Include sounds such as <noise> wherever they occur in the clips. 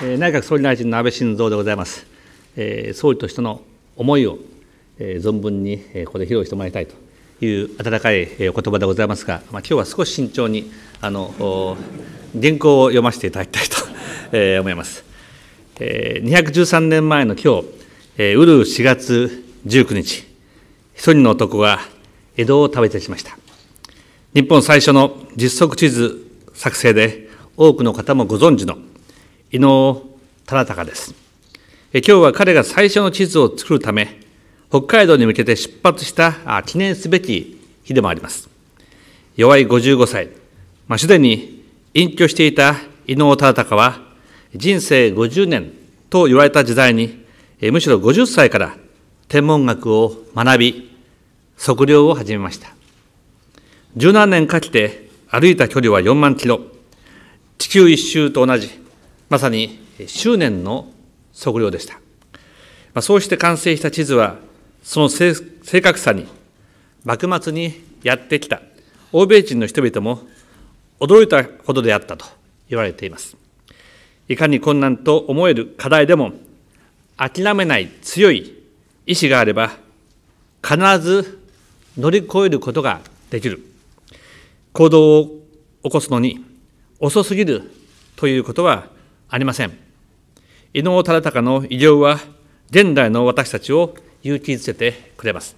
内閣総理大臣の安倍晋三でございます。総理としての思いを存分にここで披露してもらいたいという温かいお言葉でございますが、まあ、今日は少し慎重にあの原稿を読ませていただきたいと <laughs> 思います。213年前の今日、ウル4月19日、一人の男が江戸を食べてしました。日本最初の実測地図作成で多くの方もご存知の伊能忠敬です。今日は彼が最初の地図を作るため、北海道に向けて出発した記念すべき日でもあります。弱い55歳、まあ、すでに隠居していた伊能忠敬は、人生50年と言われた時代に、むしろ50歳から天文学を学び、測量を始めました。十何年かけて歩いた距離は4万キロ、地球一周と同じまさに執念の測量でした。まそうして完成した地図は、その正確さに、幕末にやってきた欧米人の人々も驚いたほどであったと言われています。いかに困難と思える課題でも、諦めない強い意志があれば、必ず乗り越えることができる。行動を起こすのに遅すぎるということはありません。伊能忠敬の偉業は、現代の私たちを勇気づけてくれます。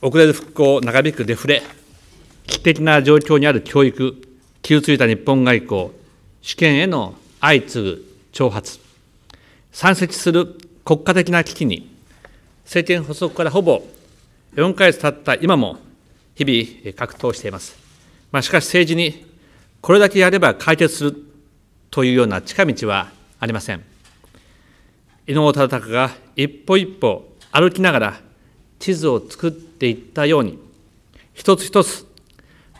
遅れる復興、長引くデフレ、危機的な状況にある教育、傷ついた日本外交、主権への相次ぐ挑発、山積する国家的な危機に、政権発足からほぼ4ヶ月経った今も、日々格闘しています。まあ、しかし政治に、これだけやれば解決するというような近道はありません伊能忠敬が一歩一歩歩きながら地図を作っていったように一つ一つ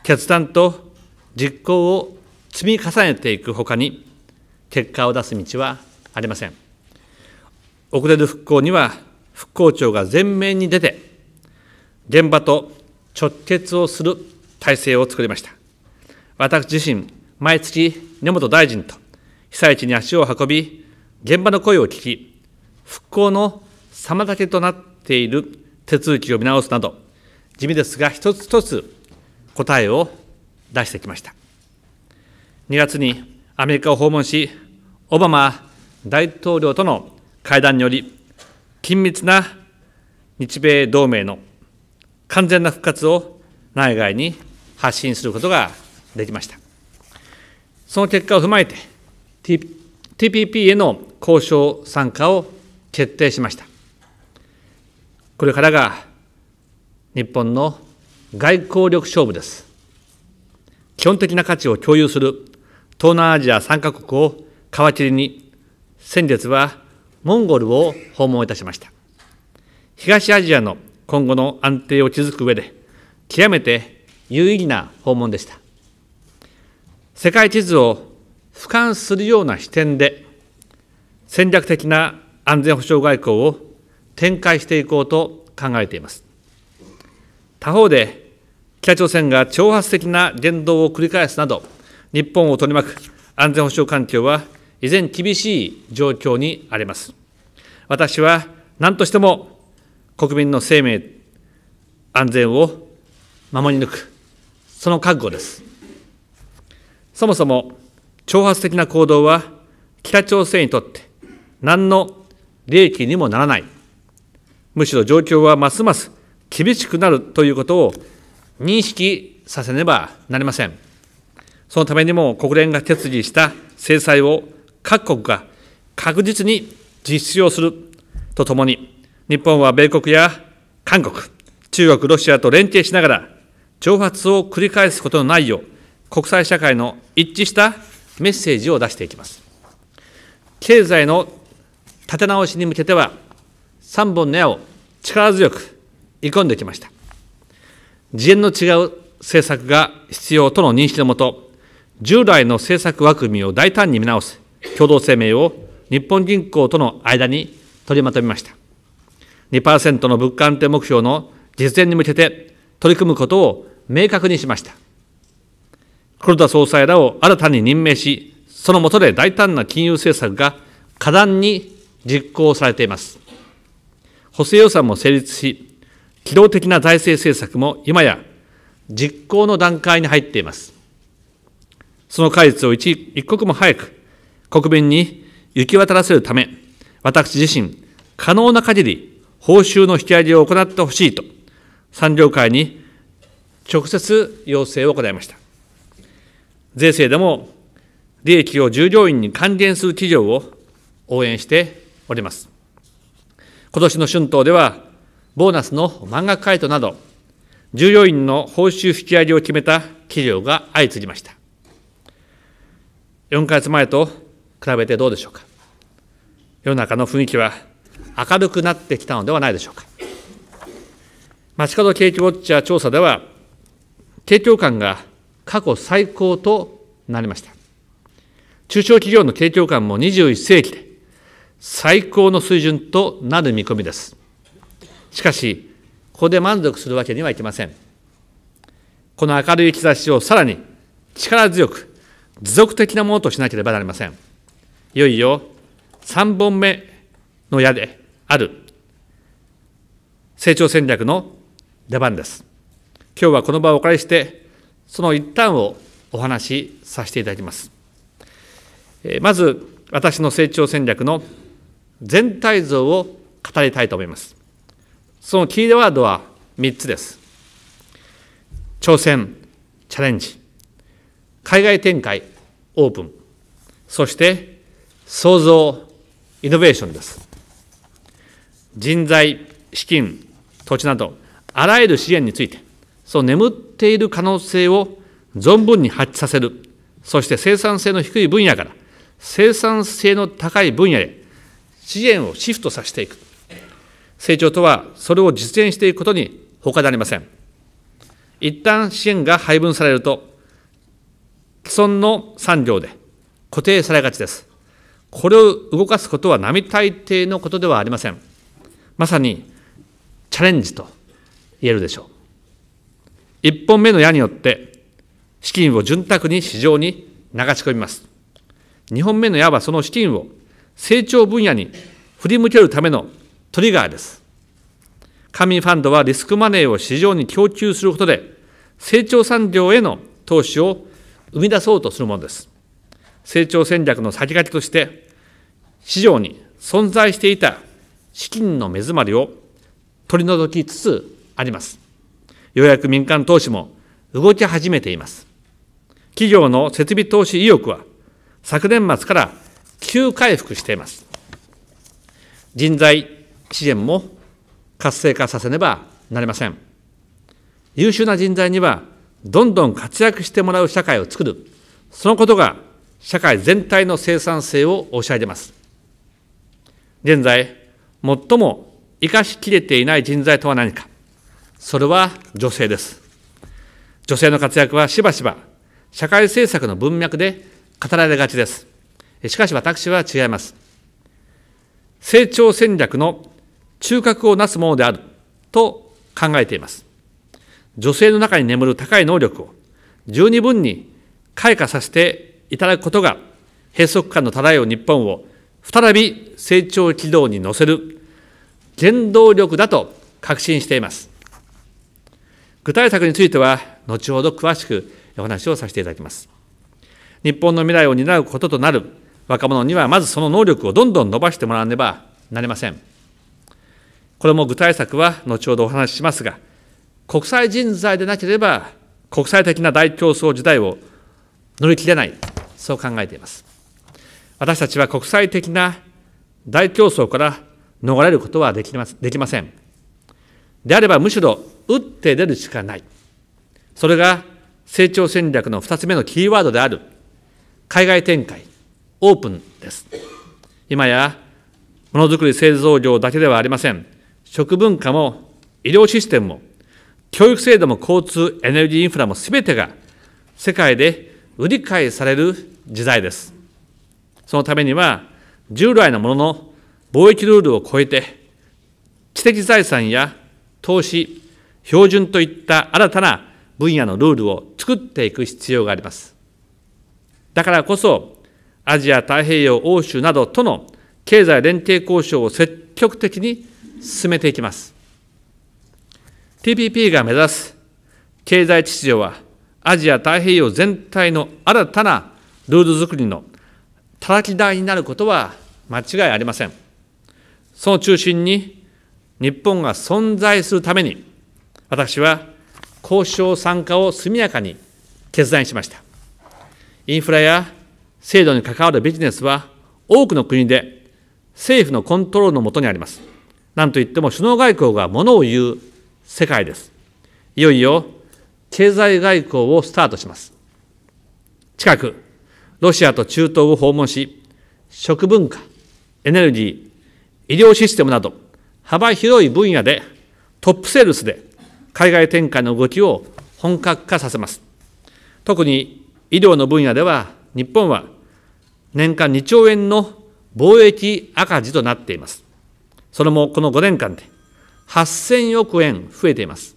決断と実行を積み重ねていくほかに結果を出す道はありません遅れる復興には復興庁が前面に出て現場と直結をする体制を作りました私自身毎月根本大臣と被災地に足を運び、現場の声を聞き、復興の妨げとなっている手続きを見直すなど、地味ですが、一つ一つ答えを出してきました。2月にアメリカを訪問し、オバマ大統領との会談により、緊密な日米同盟の完全な復活を内外に発信することができました。その結果を踏まえて、TPP への交渉参加を決定しました。これからが日本の外交力勝負です。基本的な価値を共有する東南アジア3カ国を皮切りに、先月はモンゴルを訪問いたしました。東アジアの今後の安定を築く上で、極めて有意義な訪問でした。世界地図を俯瞰するような視点で戦略的な安全保障外交を展開していこうと考えています他方で北朝鮮が挑発的な言動を繰り返すなど日本を取り巻く安全保障環境は依然厳しい状況にあります私は何としても国民の生命安全を守り抜くその覚悟ですそもそも挑発的な行動は北朝鮮にとって何の利益にもならない、むしろ状況はますます厳しくなるということを認識させねばなりません。そのためにも国連が決議した制裁を各国が確実に実施をするとともに、日本は米国や韓国、中国、ロシアと連携しながら、挑発を繰り返すことのないよう、国際社会の一致したメッセージを出していきます。経済の立て直しに向けては、3本の矢を力強く追い込んできました。次元の違う政策が必要との認識のもと、従来の政策枠組みを大胆に見直す共同声明を日本銀行との間に取りまとめました。2%の物価安定目標の実現に向けて取り組むことを明確にしました。黒田総裁らを新たに任命し、その下で大胆な金融政策が果断に実行されています。補正予算も成立し、機動的な財政政策も今や実行の段階に入っています。その果実を一一刻も早く国民に行き渡らせるため、私自身、可能な限り報酬の引き上げを行ってほしいと、産業界に直接要請を行いました。税制でも利益を従業員に還元する企業を応援しております。今年の春闘では、ボーナスの満額回答など、従業員の報酬引き上げを決めた企業が相次ぎました。4ヶ月前と比べてどうでしょうか。世の中の雰囲気は明るくなってきたのではないでしょうか。街角景気ウォッチャー調査では、景況感が過去最高となりました中小企業の景況感も21世紀で最高の水準となる見込みですしかしここで満足するわけにはいきませんこの明るい兆しをさらに力強く持続的なものとしなければなりませんいよいよ3本目の矢である成長戦略の出番です今日はこの場をお借りしてその一端をお話しさせていただきます。まず、私の成長戦略の全体像を語りたいと思います。そのキーワードは3つです。挑戦、チャレンジ、海外展開、オープン、そして創造、イノベーションです。人材、資金、土地など、あらゆる支援について、そう眠っている可能性を存分に発揮させるそして生産性の低い分野から生産性の高い分野へ資源をシフトさせていく成長とはそれを実現していくことに他でありません一旦支援が配分されると既存の産業で固定されがちですこれを動かすことは並大抵のことではありませんまさにチャレンジと言えるでしょう1本目の矢によって資金を潤沢に市場に流し込みます。2本目の矢はその資金を成長分野に振り向けるためのトリガーです。紙ファンドはリスクマネーを市場に供給することで成長産業への投資を生み出そうとするものです。成長戦略の先駆けとして市場に存在していた資金の目詰まりを取り除きつつあります。ようやく民間投資も動き始めています。企業の設備投資意欲は昨年末から急回復しています。人材支援も活性化させねばなりません。優秀な人材にはどんどん活躍してもらう社会を作る。そのことが社会全体の生産性を押し上げます。現在、最も生かしきれていない人材とは何か。それは女性です。女性の活躍はしばしば社会政策の文脈で語られがちです。しかし私は違います。成長戦略の中核をなすものであると考えています。女性の中に眠る高い能力を十二分に開花させていただくことが閉塞感の漂う日本を再び成長軌道に乗せる原動力だと確信しています。具体策については、後ほど詳しくお話をさせていただきます。日本の未来を担うこととなる若者には、まずその能力をどんどん伸ばしてもらわねばなりません。これも具体策は後ほどお話ししますが、国際人材でなければ、国際的な大競争時代を乗り切れない、そう考えています。私たちは国際的な大競争から逃れることはできません。であればむしろ打って出るしかない。それが成長戦略の2つ目のキーワードである海外展開、オープンです。今や、ものづくり製造業だけではありません。食文化も医療システムも教育制度も交通、エネルギーインフラもすべてが世界で売り買いされる時代です。そのためには、従来のものの貿易ルールを超えて、知的財産や投資、標準といった新たな分野のルールを作っていく必要があります。だからこそ、アジア太平洋欧州などとの経済連携交渉を積極的に進めていきます。TPP が目指す経済秩序は、アジア太平洋全体の新たなルール作りのたたき台になることは間違いありません。その中心に、日本が存在するために、私は交渉参加を速やかに決断しました。インフラや制度に関わるビジネスは多くの国で政府のコントロールのもとにあります。なんといっても首脳外交がものを言う世界です。いよいよ経済外交をスタートします。近く、ロシアと中東を訪問し、食文化、エネルギー、医療システムなど幅広い分野でトップセールスで海外展開の動きを本格化させます。特に医療の分野では、日本は年間2兆円の貿易赤字となっています。それもこの5年間で8000億円増えています。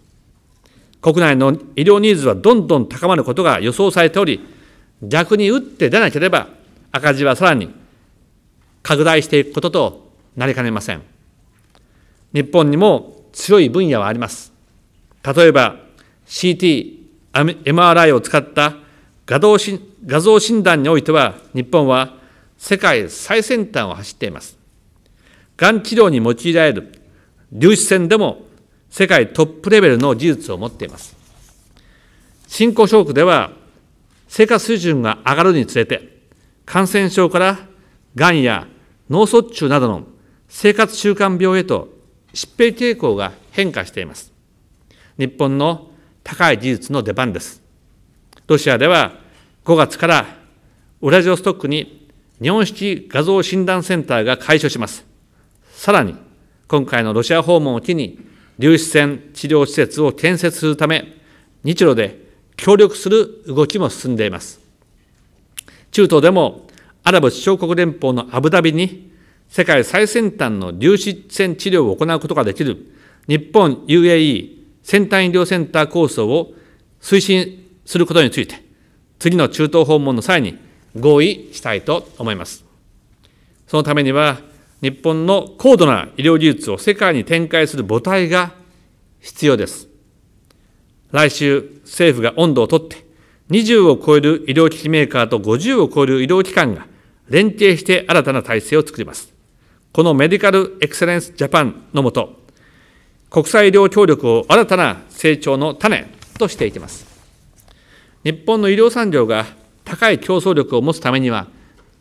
国内の医療ニーズはどんどん高まることが予想されており、逆に打って出なければ赤字はさらに拡大していくこととなりかねません。日本にも強い分野はあります。例えば CT、MRI を使った画像診断においては、日本は世界最先端を走っています。がん治療に用いられる粒子線でも世界トップレベルの技術を持っています。新興諸国では、生活水準が上がるにつれて、感染症からがんや脳卒中などの生活習慣病へと疾病傾向が変化しています。日本の高い技術の出番です。ロシアでは5月からウラジオストックに日本式画像診断センターが開所します。さらに、今回のロシア訪問を機に、粒子線治療施設を建設するため、日露で協力する動きも進んでいます。中東でも、アラブ首長国連邦のアブダビに、世界最先端の粒子線治療を行うことができる、日本 UAE 先端医療センター構想を推進することについて、次の中東訪問の際に合意したいと思います。そのためには、日本の高度な医療技術を世界に展開する母体が必要です。来週、政府が温度をとって、20を超える医療機器メーカーと50を超える医療機関が連携して新たな体制を作ります。このメディカルエクセレンスジャパンのもと、国際医療協力を新たな成長の種としていきます。日本の医療産業が高い競争力を持つためには、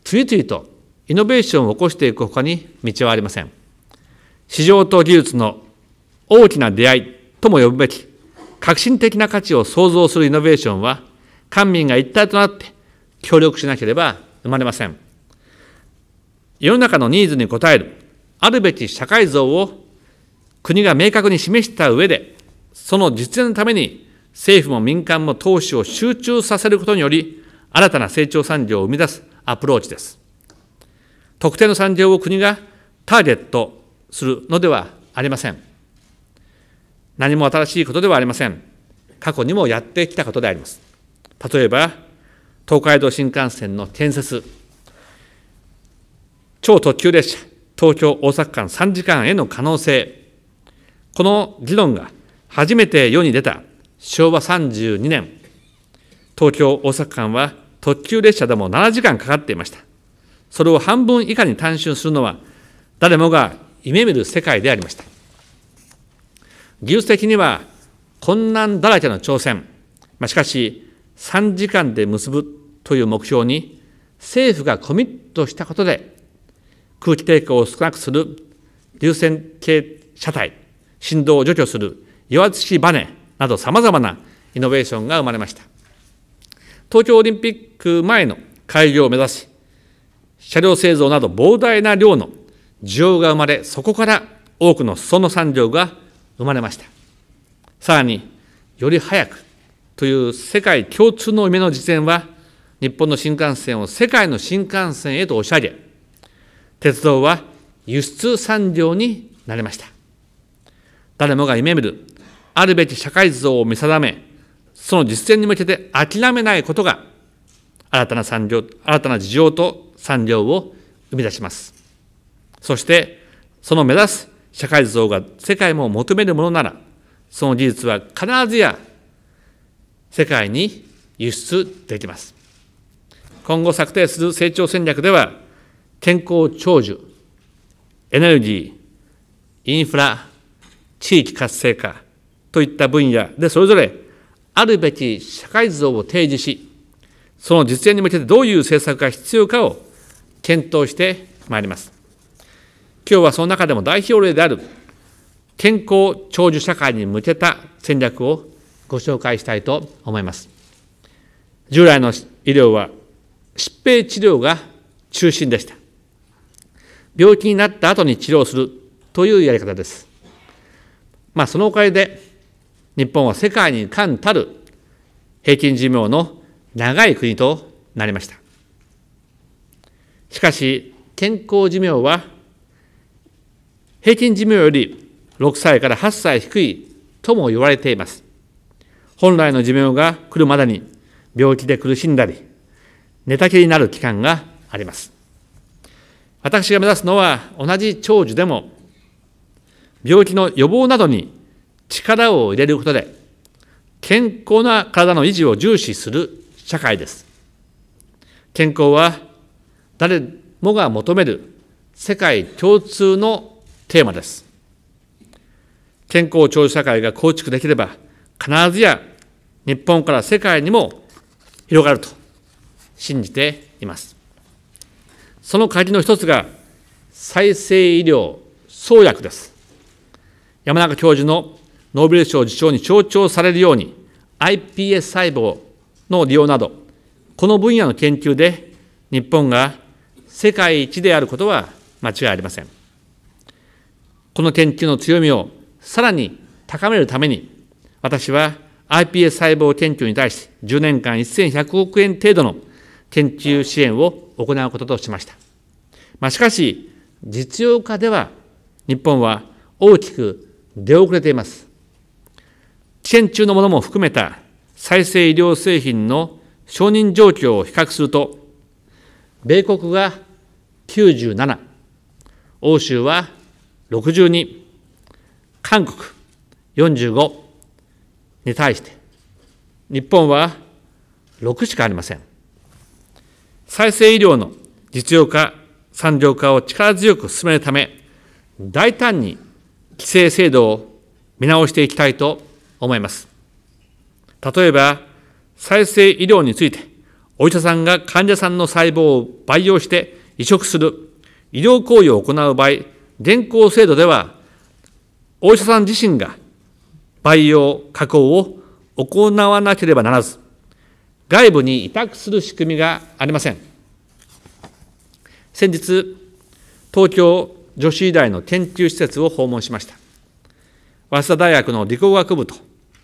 次々とイノベーションを起こしていくほかに道はありません。市場と技術の大きな出会いとも呼ぶべき、革新的な価値を創造するイノベーションは、官民が一体となって協力しなければ生まれません。世の中のニーズに応える、あるべき社会像を国が明確に示した上で、その実現のために政府も民間も投資を集中させることにより、新たな成長産業を生み出すアプローチです。特定の産業を国がターゲットするのではありません。何も新しいことではありません。過去にもやってきたことであります。例えば、東海道新幹線の建設、超特急列車、東京・大阪間3時間への可能性、この議論が初めて世に出た昭和32年、東京・大阪間は特急列車でも7時間かかっていました。それを半分以下に短縮するのは、誰もが夢見る世界でありました。技術的には困難だらけの挑戦、まあ、しかし、3時間で結ぶという目標に政府がコミットしたことで、空気抵抗を少なくする流線形車体、振動を除去する岩土バネなどさまざまなイノベーションが生まれました東京オリンピック前の開業を目指し車両製造など膨大な量の需要が生まれそこから多くの裾野産業が生まれましたさらにより早くという世界共通の夢の実現は日本の新幹線を世界の新幹線へと押し上げ鉄道は輸出産業になりました誰もが夢見る、あるべき社会像を見定め、その実践に向けて諦めないことが、新たな産業、新たな事情と産業を生み出します。そして、その目指す社会像が世界も求めるものなら、その技術は必ずや世界に輸出できます。今後策定する成長戦略では、健康長寿、エネルギー、インフラ、地域活性化といった分野でそれぞれあるべき社会像を提示し、その実現に向けてどういう政策が必要かを検討してまいります。今日はその中でも代表例である健康長寿社会に向けた戦略をご紹介したいと思います。従来の医療は疾病治療が中心でした。病気になった後に治療するというやり方です。まあ、そのおかげで日本は世界に冠たる平均寿命の長い国となりましたしかし健康寿命は平均寿命より6歳から8歳低いとも言われています本来の寿命が来るまでに病気で苦しんだり寝たきりになる期間があります私が目指すのは同じ長寿でも病気の予防などに力を入れることで、健康な体の維持を重視する社会です。健康は誰もが求める世界共通のテーマです。健康長寿社会が構築できれば、必ずや日本から世界にも広がると信じています。その鍵の一つが再生医療創薬です。山中教授のノーベル賞受賞に象徴されるように、iPS 細胞の利用など、この分野の研究で日本が世界一であることは間違いありません。この研究の強みをさらに高めるために、私は iPS 細胞研究に対し、10年間1100億円程度の研究支援を行うこととしました。まあ、しかし、実用化では日本は大きく出遅れています。治験中のものも含めた再生医療製品の承認状況を比較すると、米国が97、欧州は62、韓国45に対して、日本は6しかありません。再生医療の実用化、産業化を力強く進めるため、大胆に規制制度を見直していきたいと思います。例えば、再生医療について、お医者さんが患者さんの細胞を培養して移植する医療行為を行う場合、現行制度では、お医者さん自身が培養、加工を行わなければならず、外部に委託する仕組みがありません。先日、東京女子医大の研究施設を訪問しました。早稲田大学の理工学部と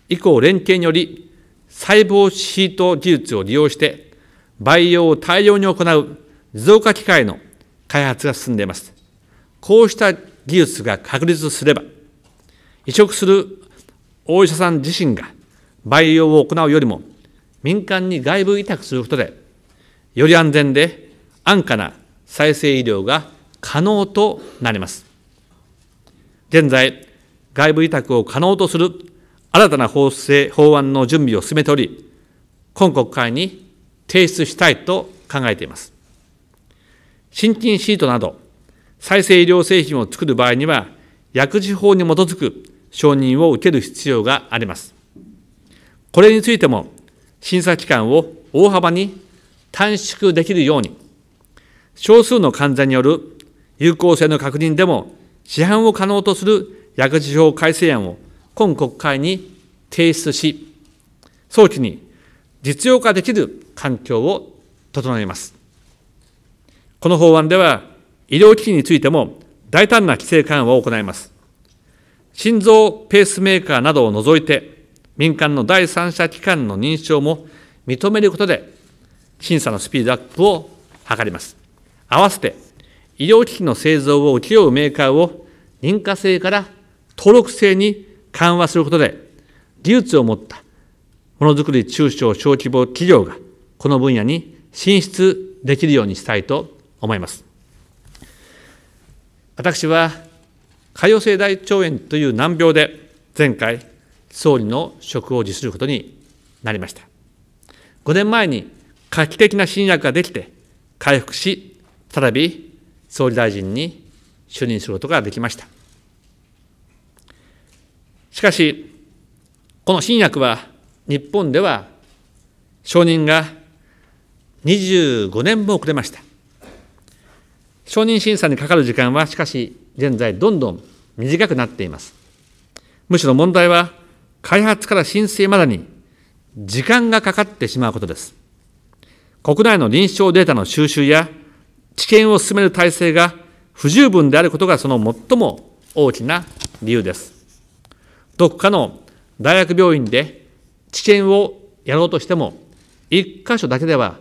以降連携により、細胞シート技術を利用して、培養を大量に行う自動化機械の開発が進んでいます。こうした技術が確立すれば、移植するお医者さん自身が培養を行うよりも、民間に外部委託することで、より安全で安価な再生医療が可能となります。現在、外部委託を可能とする新たな法制法案の準備を進めており、今国会に提出したいと考えています。新陳シートなど、再生医療製品を作る場合には、薬事法に基づく承認を受ける必要があります。これについても、審査期間を大幅に短縮できるように、少数の患者による有効性の確認でも、市販を可能とする薬事法改正案を今国会に提出し、早期に実用化できる環境を整えます。この法案では、医療機器についても大胆な規制緩和を行います。心臓ペースメーカーなどを除いて、民間の第三者機関の認証も認めることで、審査のスピードアップを図ります。合わせて、医療機器の製造を請け負うメーカーを認可制から登録制に緩和することで、技術を持ったものづくり中小小規模企業がこの分野に進出できるようにしたいと思います。私は潰瘍性大腸炎という難病で前回総理の職を辞することになりました5年前に画期的な新薬ができて回復し再び総理大臣に就任することができました。しかし、この新薬は日本では承認が25年も遅れました。承認審査にかかる時間はしかし現在どんどん短くなっています。むしろ問題は開発から申請までに時間がかかってしまうことです。国内の臨床データの収集や治験を進める体制が不十分であることがその最も大きな理由です。どこかの大学病院で治験をやろうとしても、1箇所だけでは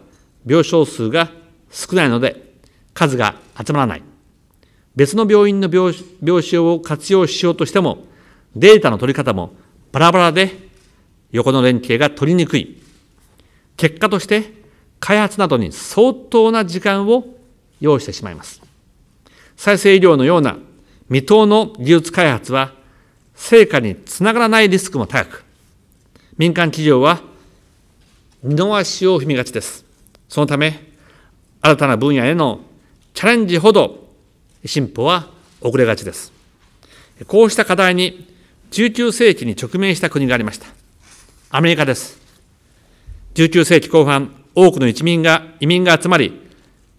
病床数が少ないので、数が集まらない。別の病院の病床を活用しようとしても、データの取り方もバラバラで横の連携が取りにくい。結果として、開発などに相当な時間を用意してしまいます。再生医療のような未踏の技術開発は、成果につながらないリスクも高く、民間企業は二の足を踏みがちです。そのため、新たな分野へのチャレンジほど進歩は遅れがちです。こうした課題に19世紀に直面した国がありました。アメリカです。19世紀後半、多くの一民が移民が集まり、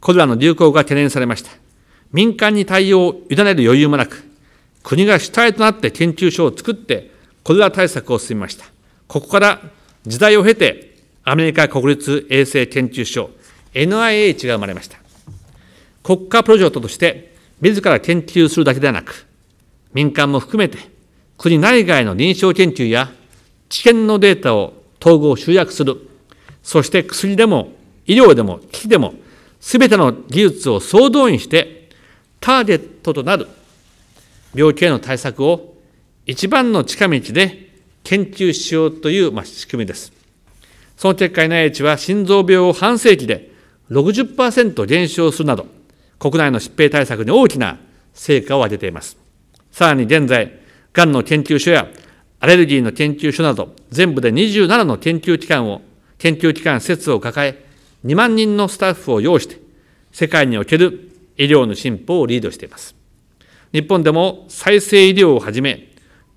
これらの流行が懸念されました。民間に対応を委ねる余裕もなく、国が主体となって研究所を作って、コれラ対策を進めました。ここから時代を経て、アメリカ国立衛生研究所、NIH が生まれました。国家プロジェクトとして、自ら研究するだけではなく、民間も含めて、国内外の臨床研究や治験のデータを統合集約する、そして薬でも医療でも危機でもすべての技術を総動員して、ターゲットとなる病気への対策を一番の近道で研究しようという、仕組みです。その結果、NIH は心臓病を半世紀で60%減少するなど、国内の疾病対策に大きな成果を上げています。さらに現在、がんの研究所やアレルギーの研究所など、全部で27の研究機関を、研究機関施設を抱え、2万人のスタッフを要して、世界における医療の進歩をリードしています。日本でも再生医療をはじめ、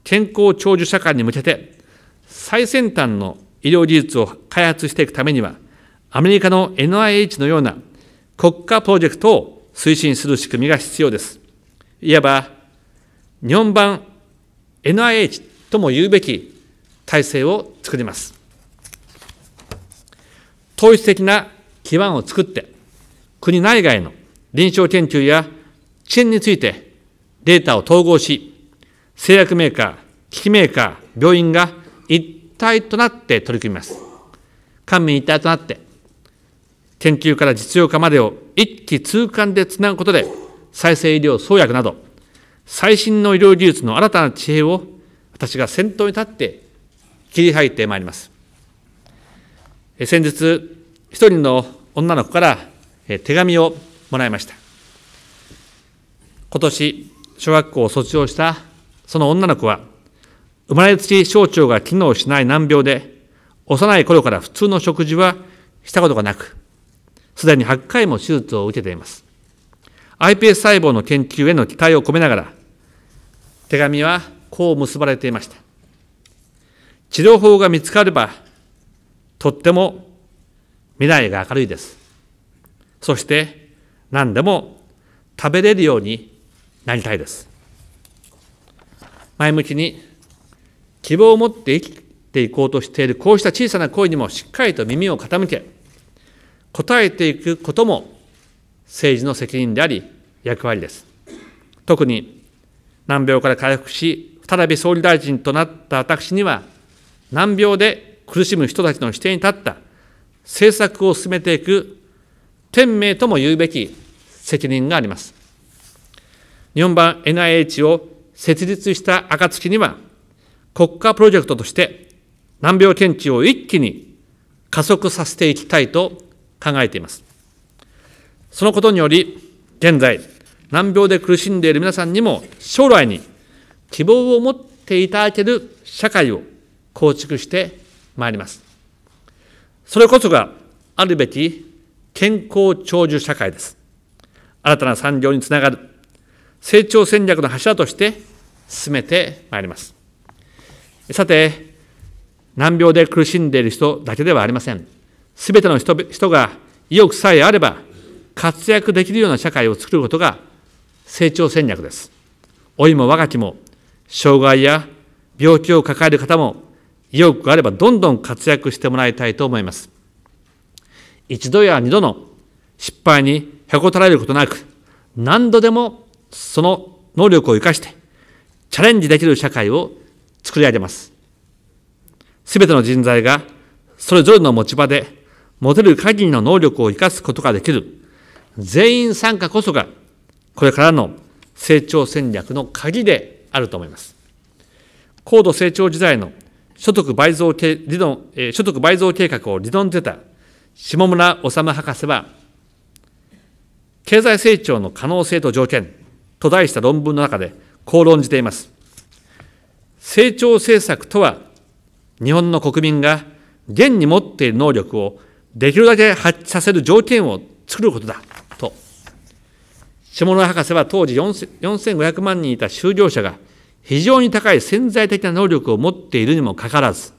健康長寿社会に向けて、最先端の医療技術を開発していくためには、アメリカの NIH のような国家プロジェクトを推進する仕組みが必要です。いわば、日本版 NIH とも言うべき体制を作ります。統一的な基盤を作って、国内外の臨床研究や治験についてデータを統合し、製薬メーカー、機器メーカー、病院が一体となって取り組みます。官民一体となって、研究から実用化までを一気通貫でつなぐことで、再生医療創薬など、最新の医療技術の新たな知恵を私が先頭に立って切り入ってまいります。先日、一人の女の子から手紙をもらいました。今年、小学校を卒業したその女の子は、生まれつき小腸が機能しない難病で、幼い頃から普通の食事はしたことがなく、すでに8回も手術を受けています。iPS 細胞の研究への期待を込めながら、手紙はこう結ばれていました。治療法が見つかれば、とっても未来が明るいです。そして何でも食べれるようになりたいです。前向きに希望を持って生きていこうとしているこうした小さな声にもしっかりと耳を傾け、答えていくことも政治の責任であり役割です。特に難病から回復し、再び総理大臣となった私には、難病で苦しむ人たちの視点に立った政策を進めていく天命とも言うべき責任があります。日本版 NIH を設立した暁には、国家プロジェクトとして難病検知を一気に加速させていきたいと考えています。そのことにより、現在、難病で苦しんでいる皆さんにも将来に希望を持っていただける社会を構築してまいります。それこそがあるべき健康長寿社会です。新たな産業につながる成長戦略の柱として進めてまいります。さて、難病で苦しんでいる人だけではありません。すべての人が意欲さえあれば活躍できるような社会を作ることが成長戦略です。老いも若きも障害や病気を抱える方も意欲があればどんどん活躍してもらいたいと思います。一度や二度の失敗にへこたれることなく、何度でもその能力を生かして、チャレンジできる社会を作り上げます。すべての人材が、それぞれの持ち場で、持てる限りの能力を生かすことができる、全員参加こそが、これからの成長戦略の鍵であると思います。高度成長時代の所得倍増理論、えー、所得倍増計画を理論けた下村治博士は、経済成長の可能性と条件と題した論文の中でこう論じています。成長政策とは、日本の国民が現に持っている能力をできるだけ発揮させる条件を作ることだと。下村博士は当時4500万人いた就業者が非常に高い潜在的な能力を持っているにもかかわらず、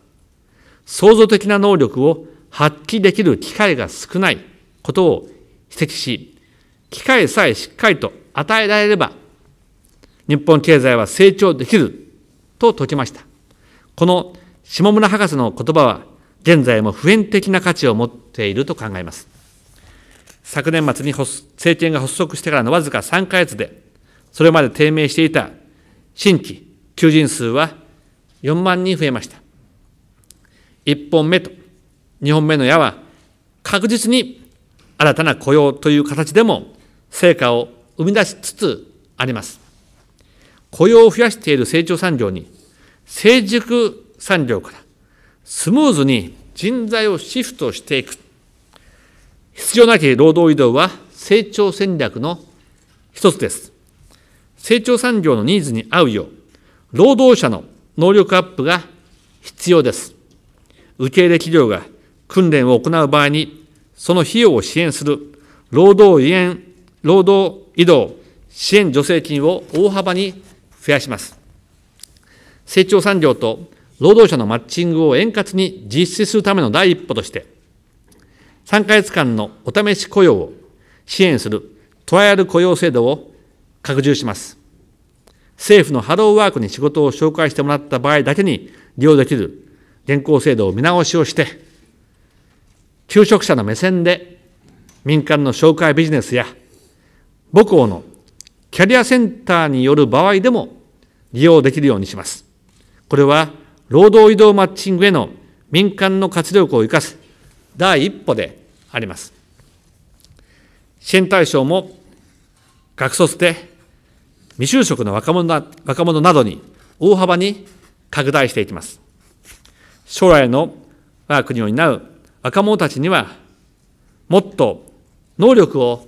創造的な能力を発揮できる機会が少ないことを指摘し、機会さえしっかりと与えられれば、日本経済は成長できると説きました。この下村博士の言葉は、現在も普遍的な価値を持っていると考えます。昨年末に政権が発足してからのわずか3ヶ月で、それまで低迷していた新規求人数は4万人増えました。1本目と2本目の矢は確実に新たな雇用という形でも成果を生み出しつつあります。雇用を増やしている成長産業に成熟産業からスムーズに人材をシフトしていく。必要なき労働移動は成長戦略の一つです。成長産業のニーズに合うよう、労働者の能力アップが必要です。受け入れ企業が訓練を行う場合に、その費用を支援する労働移援労働移動支援助成金を大幅に増やします。成長産業と労働者のマッチングを円滑に実施するための第一歩として、3ヶ月間のお試し雇用を支援するトライアル雇用制度を拡充します。政府のハローワークに仕事を紹介してもらった場合だけに利用できる現行制度を見直しをして、求職者の目線で民間の紹介ビジネスや母校のキャリアセンターによる場合でも利用できるようにします。これは労働移動マッチングへの民間の活力を生かす第一歩であります。支援対象も学卒で未就職の若者な若者などに大幅に拡大していきます。将来の我が国を担う若者たちには、もっと能力を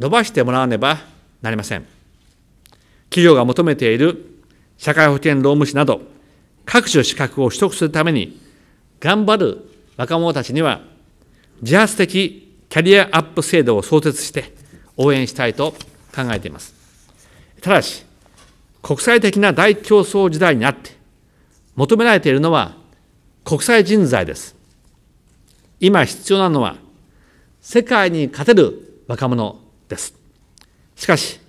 伸ばしてもらわねばなりません。企業が求めている社会保険労務士など、各種資格を取得するために、頑張る若者たちには、自発的キャリアアップ制度を創設して応援したいと考えています。ただし、国際的な大競争時代にあって、求められているのは国際人材です。今必要なのは、世界に勝てる若者です。しかし、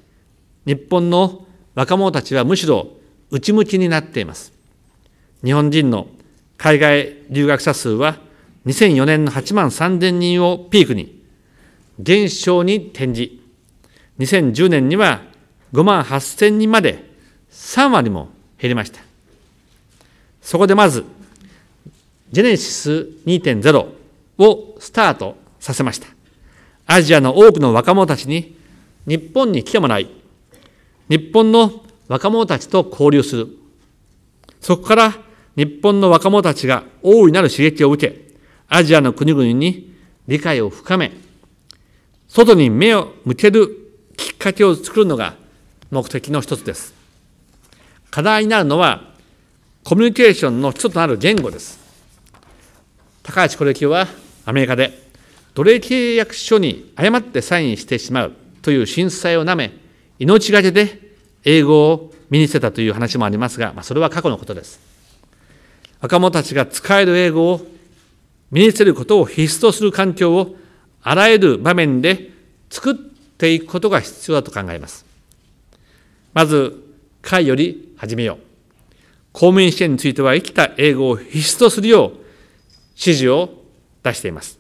日本の若者たちはむしろ内向きになっています。日本人の海外留学者数は2004年の8万3000人をピークに減少に転じ、2010年には5万8000人まで3割も減りました。そこでまず、ジェネシス2.0をスタートさせました。アジアの多くの若者たちに日本に来てもらい、日本の若者たちと交流する。そこから日本の若者たちが大いなる刺激を受け、アジアの国々に理解を深め、外に目を向けるきっかけを作るのが目的の一つです。課題になるのは、コミュニケーションの基礎となる言語です。高橋コレはアメリカで奴隷契約書に誤ってサインしてしまうという震災をなめ、命がけで英語を身につけたという話もありますが、まあ、それは過去のことです。若者たちが使える英語を身につけることを必須とする環境をあらゆる場面で作っていくことが必要だと考えます。まず、会より始めよう。公務員試験については生きた英語を必須とするよう指示を出しています。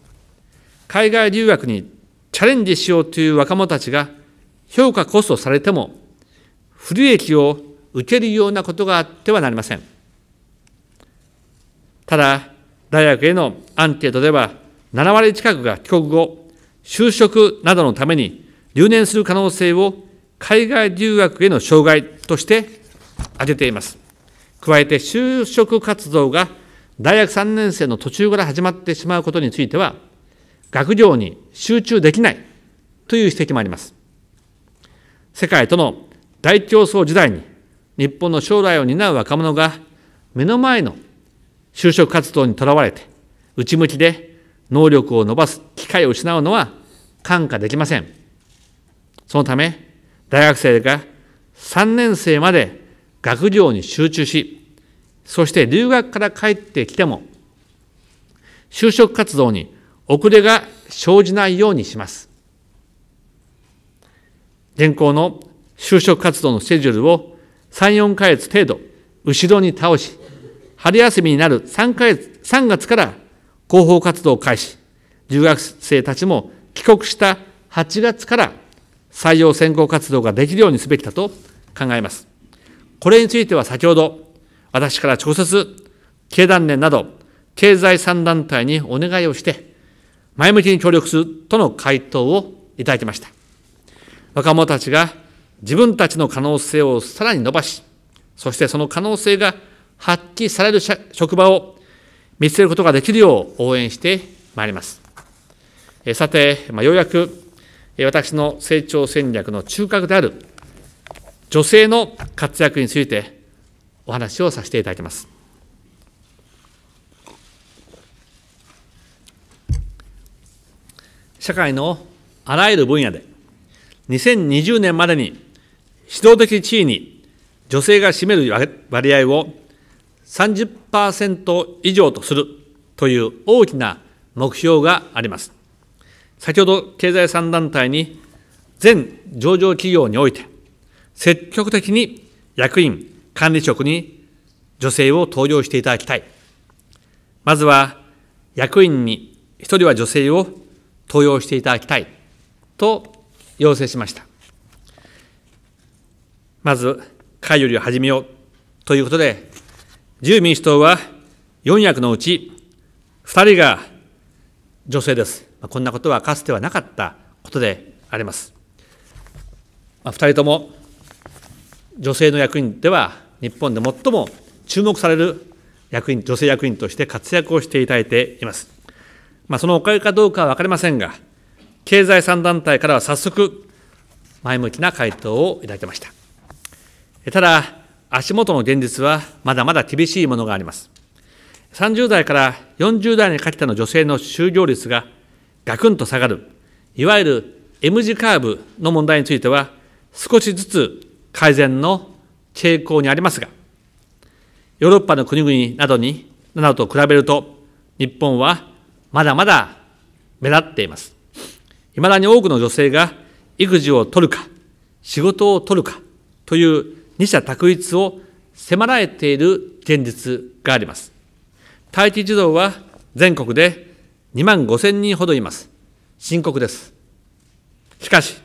海外留学にチャレンジしようという若者たちが評価こそされても、不利益を受けるようなことがあってはなりません。ただ、大学へのアンケートでは、7割近くが帰国後、就職などのために留年する可能性を海外留学への障害として挙げています。加えて就職活動が大学3年生の途中から始まってしまうことについては、学業に集中できないという指摘もあります。世界との大競争時代に、日本の将来を担う若者が目の前の就職活動にとらわれて、内向きで能力を伸ばす機会を失うのは看過できません。そのため、大学生が3年生まで学業に集中し、そして留学から帰ってきても、就職活動に遅れが生じないようにします。現行の就職活動のスケジュールを3、4ヶ月程度後ろに倒し、春休みになる3ヶ月、3月から広報活動を開始、留学生たちも帰国した8月から採用選考活動ができるようにすべきだと考えます。これについては先ほど、私から直接、経団連など、経済三団体にお願いをして、前向きに協力するとの回答をいただきました。若者たちが自分たちの可能性をさらに伸ばし、そしてその可能性が発揮される職場を見つけることができるよう応援してまいります。えさて、まあ、ようやく私の成長戦略の中核である女性の活躍についてお話をさせていただきます。社会のあらゆる分野で2020年までに指導的地位に女性が占める割合を30%以上とするという大きな目標があります。先ほど経済3団体に全上場企業において積極的に役員、管理職に女性を登用していただきたい。まずは役員に1人は女性を登用していただきたいと要請しました。まず、会より始めようということで、自由民主党は4役のうち2人が女性です。こんなことはかつてはなかったことであります。まあ、2人とも女性の役員では日本で最も注目される役員女性役員として活躍をしていただいています。まあ、そのおかげかどうかは分かりませんが、経済3団体からは早速、前向きな回答をいただきました。ただ、足元の現実はまだまだ厳しいものがあります。30代から40代にかけての女性の就業率がガクンと下がる、いわゆる M 字カーブの問題については、少しずつ改善の傾向にありますが、ヨーロッパの国々などに、などと比べると、日本はまだまだ目立っています。いまだに多くの女性が育児を取るか、仕事を取るかという二者択一を迫られている現実があります。待機児童は全国で2万5千人ほどいます。深刻です。しかし、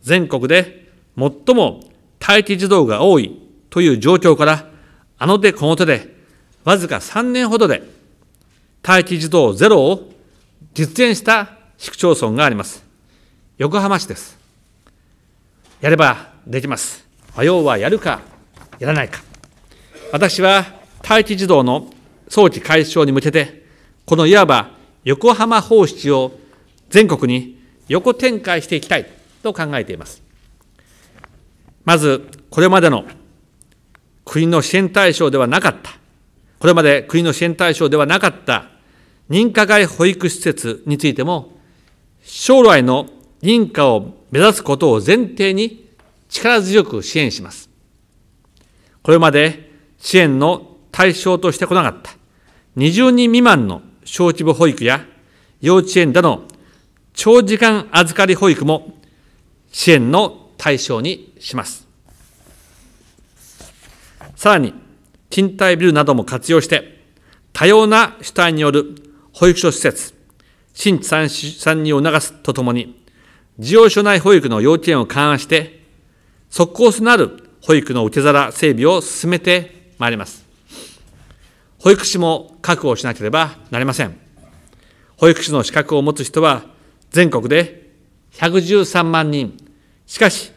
全国で最も待機児童が多いという状況から、あの手この手で、わずか3年ほどで、待機児童ゼロを実現した市区町村があります。横浜市です。やればできます。迷うはやるか、やらないか。私は、待機児童の早期解消に向けて、このいわば横浜放出を全国に横展開していきたいと考えています。まず、これまでの国の支援対象ではなかった、これまで国の支援対象ではなかった認可外保育施設についても、将来の認可を目指すことを前提に力強く支援します。これまで支援の対象としてこなかった20人未満の小規模保育や幼稚園での長時間預かり保育も支援の対象にします。さらに、賃貸ビルなども活用して、多様な主体による保育所施設、新産参入を促すとともに、事業所内保育の要件を勘案して、即効性のある保育の受け皿整備を進めてまいります。保育士も確保しなければなりません。保育士の資格を持つ人は全国で113万人。しかし、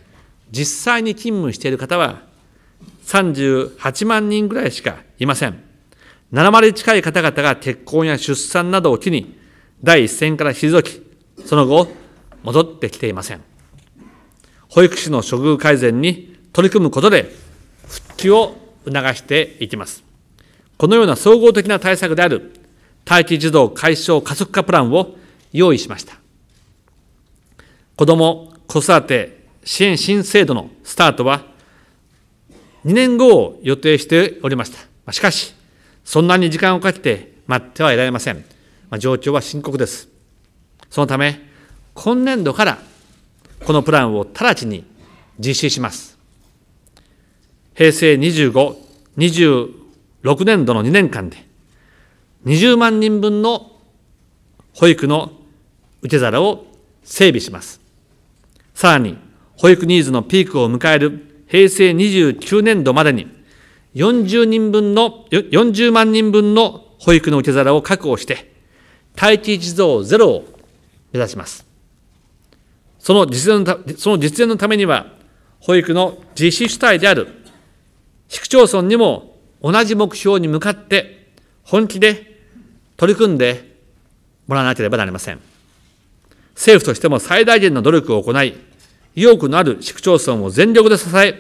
実際に勤務している方は38万人ぐらいしかいません。7割近い方々が結婚や出産などを機に第一線から退き、その後、戻ってきていません。保育士の処遇改善に取り組むことで、復帰を促していきます。このような総合的な対策である待機児童解消加速化プランを用意しました。子ども・子育て支援新制度のスタートは2年後を予定しておりました。しかし、そんなに時間をかけて待ってはいられません。状況は深刻です。そのため、今年度からこのプランを直ちに実施します。平成25、6年度の2年間で20万人分の保育の受け皿を整備します。さらに、保育ニーズのピークを迎える平成29年度までに40人分の、40万人分の保育の受け皿を確保して、待機児童ゼロを目指します。その実現のその実現のためには、保育の実施主体である市区町村にも同じ目標に向かって本気で取り組んでもらわなければなりません。政府としても最大限の努力を行い、意欲のある市区町村を全力で支え、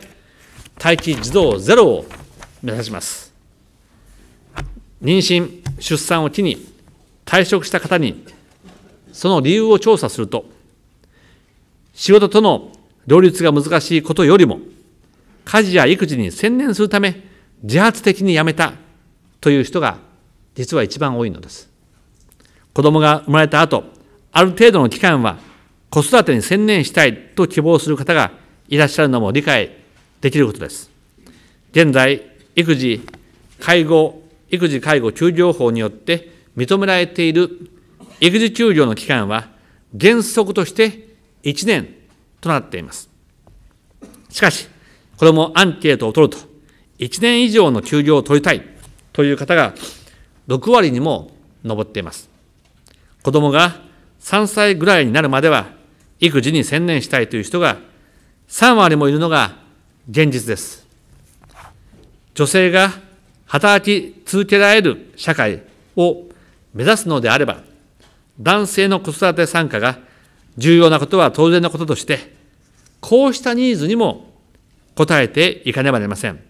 待機児童ゼロを目指します。妊娠、出産を機に退職した方に、その理由を調査すると、仕事との両立が難しいことよりも、家事や育児に専念するため、自発的に辞めたという人が実は一番多いのです。子供が生まれた後、ある程度の期間は子育てに専念したいと希望する方がいらっしゃるのも理解できることです。現在、育児、介護、育児介護休業法によって認められている育児休業の期間は原則として1年となっています。しかし、子供もアンケートを取ると、1年以上の休業を取りたいという方が6割にも上っています。子供が3歳ぐらいになるまでは育児に専念したいという人が3割もいるのが現実です。女性が働き続けられる社会を目指すのであれば、男性の子育て参加が重要なことは当然のこととして、こうしたニーズにも応えていかねばなりません。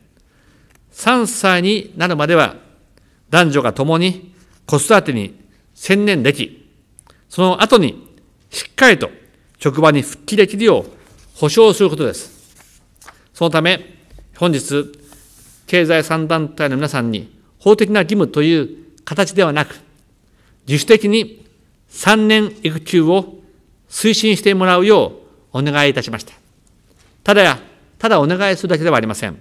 3歳になるまでは男女が共に子育てに専念でき、その後にしっかりと職場に復帰できるよう保障することです。そのため、本日、経済3団体の皆さんに法的な義務という形ではなく、自主的に3年育休を推進してもらうようお願いいたしました。ただ、ただお願いするだけではありません。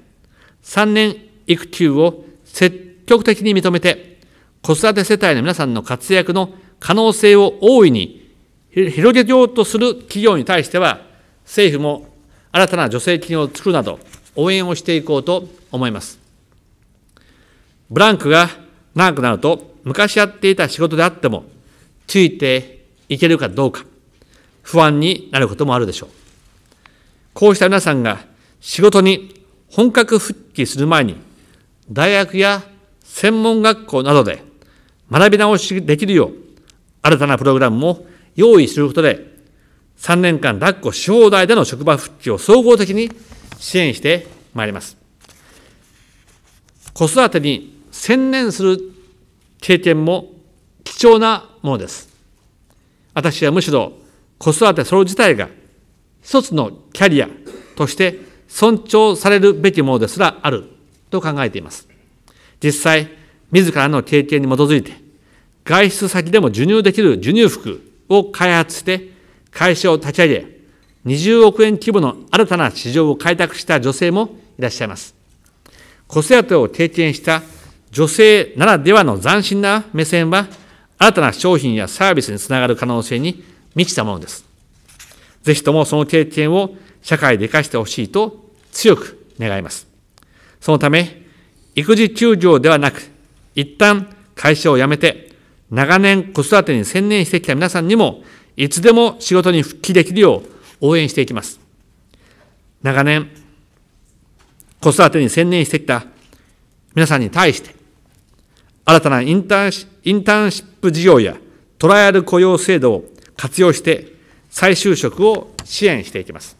3年育休を積極的に認めて、子育て世帯の皆さんの活躍の可能性を大いに広げようとする企業に対しては、政府も新たな助成金を作るなど、応援をしていこうと思います。ブランクが長くなると、昔やっていた仕事であっても、ついていけるかどうか、不安になることもあるでしょう。こうした皆さんが仕事に本格復帰する前に、大学や専門学校などで学び直しできるよう、新たなプログラムも用意することで、3年間抱っこし放題での職場復帰を総合的に支援してまいります。子育てに専念する経験も貴重なものです。私はむしろ子育てそれ自体が一つのキャリアとして尊重されるべきものですらあると考えています。実際、自らの経験に基づいて、外出先でも授乳できる授乳服を開発して、会社を立ち上げ、20億円規模の新たな市場を開拓した女性もいらっしゃいます。子育てを経験した女性ならではの斬新な目線は、新たな商品やサービスにつながる可能性に満ちたものです。ぜひともその経験を社会で生かしてほしいと強く願います。そのため、育児休業ではなく、一旦会社を辞めて、長年子育てに専念してきた皆さんにも、いつでも仕事に復帰できるよう応援していきます。長年、子育てに専念してきた皆さんに対して、新たなインターンターンシップ事業やトライアル雇用制度を活用して、再就職を支援していきます。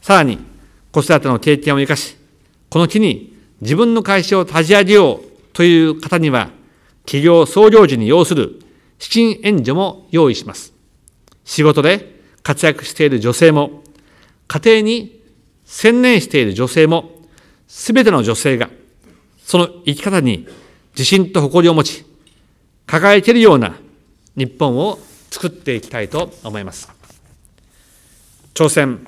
さらに、子育ての経験を生かし、この地に自分の会社を立ち上げようという方には、企業創業時に要する資金援助も用意します。仕事で活躍している女性も、家庭に専念している女性も、すべての女性が、その生き方に自信と誇りを持ち、輝けるような日本を作っていきたいと思います。挑戦、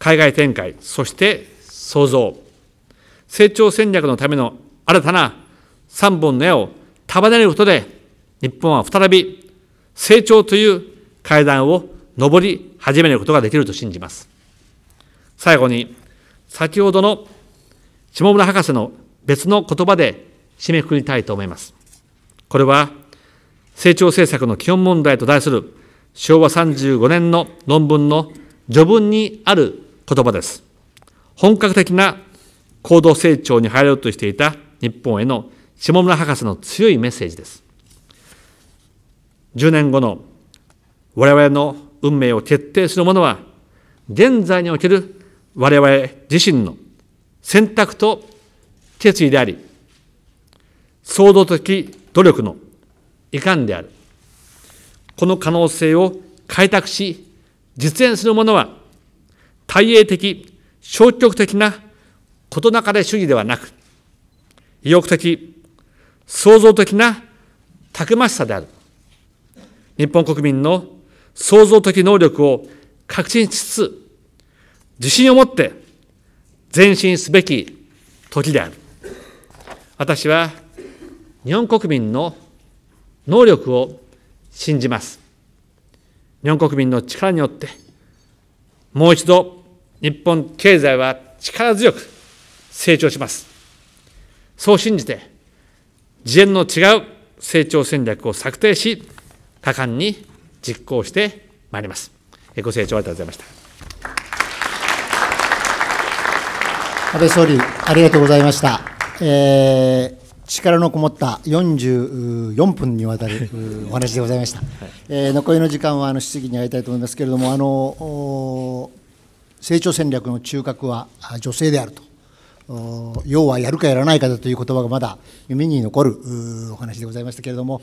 海外展開、そして創造。成長戦略のための新たな3本の矢を束ねることで、日本は再び成長という階段を上り始めることができると信じます。最後に、先ほどの下村博士の別の言葉で締めくくりたいと思います。これは、成長政策の基本問題と題する昭和35年の論文の序文にある言葉です。本格的な高度成長に入ろうとしていた日本への下村博士の強いメッセージです。10年後の我々の運命を決定するものは、現在における我々自身の選択と決意であり、創造的努力の遺憾である。この可能性を開拓し、実演するものは、対衛的、消極的な事なかれ主義ではなく、意欲的、創造的なたくましさである。日本国民の創造的能力を確信しつつ、自信を持って前進すべき時である。私は日本国民の能力を信じます。日本国民の力によって、もう一度日本経済は力強く成長します。そう信じて、事前の違う成長戦略を策定し、果敢に実行してまいります。ご清聴ありがとうございました。安倍総理、ありがとうございました。えー力のこもった44分にわたる <laughs> お話でございました。はい、えー、残りの時間はあの質疑に入りたいと思いますけれども、あの成長戦略の中核は女性であると要はやるかやらないかだという言葉がまだ耳に残るお話でございましたけれども、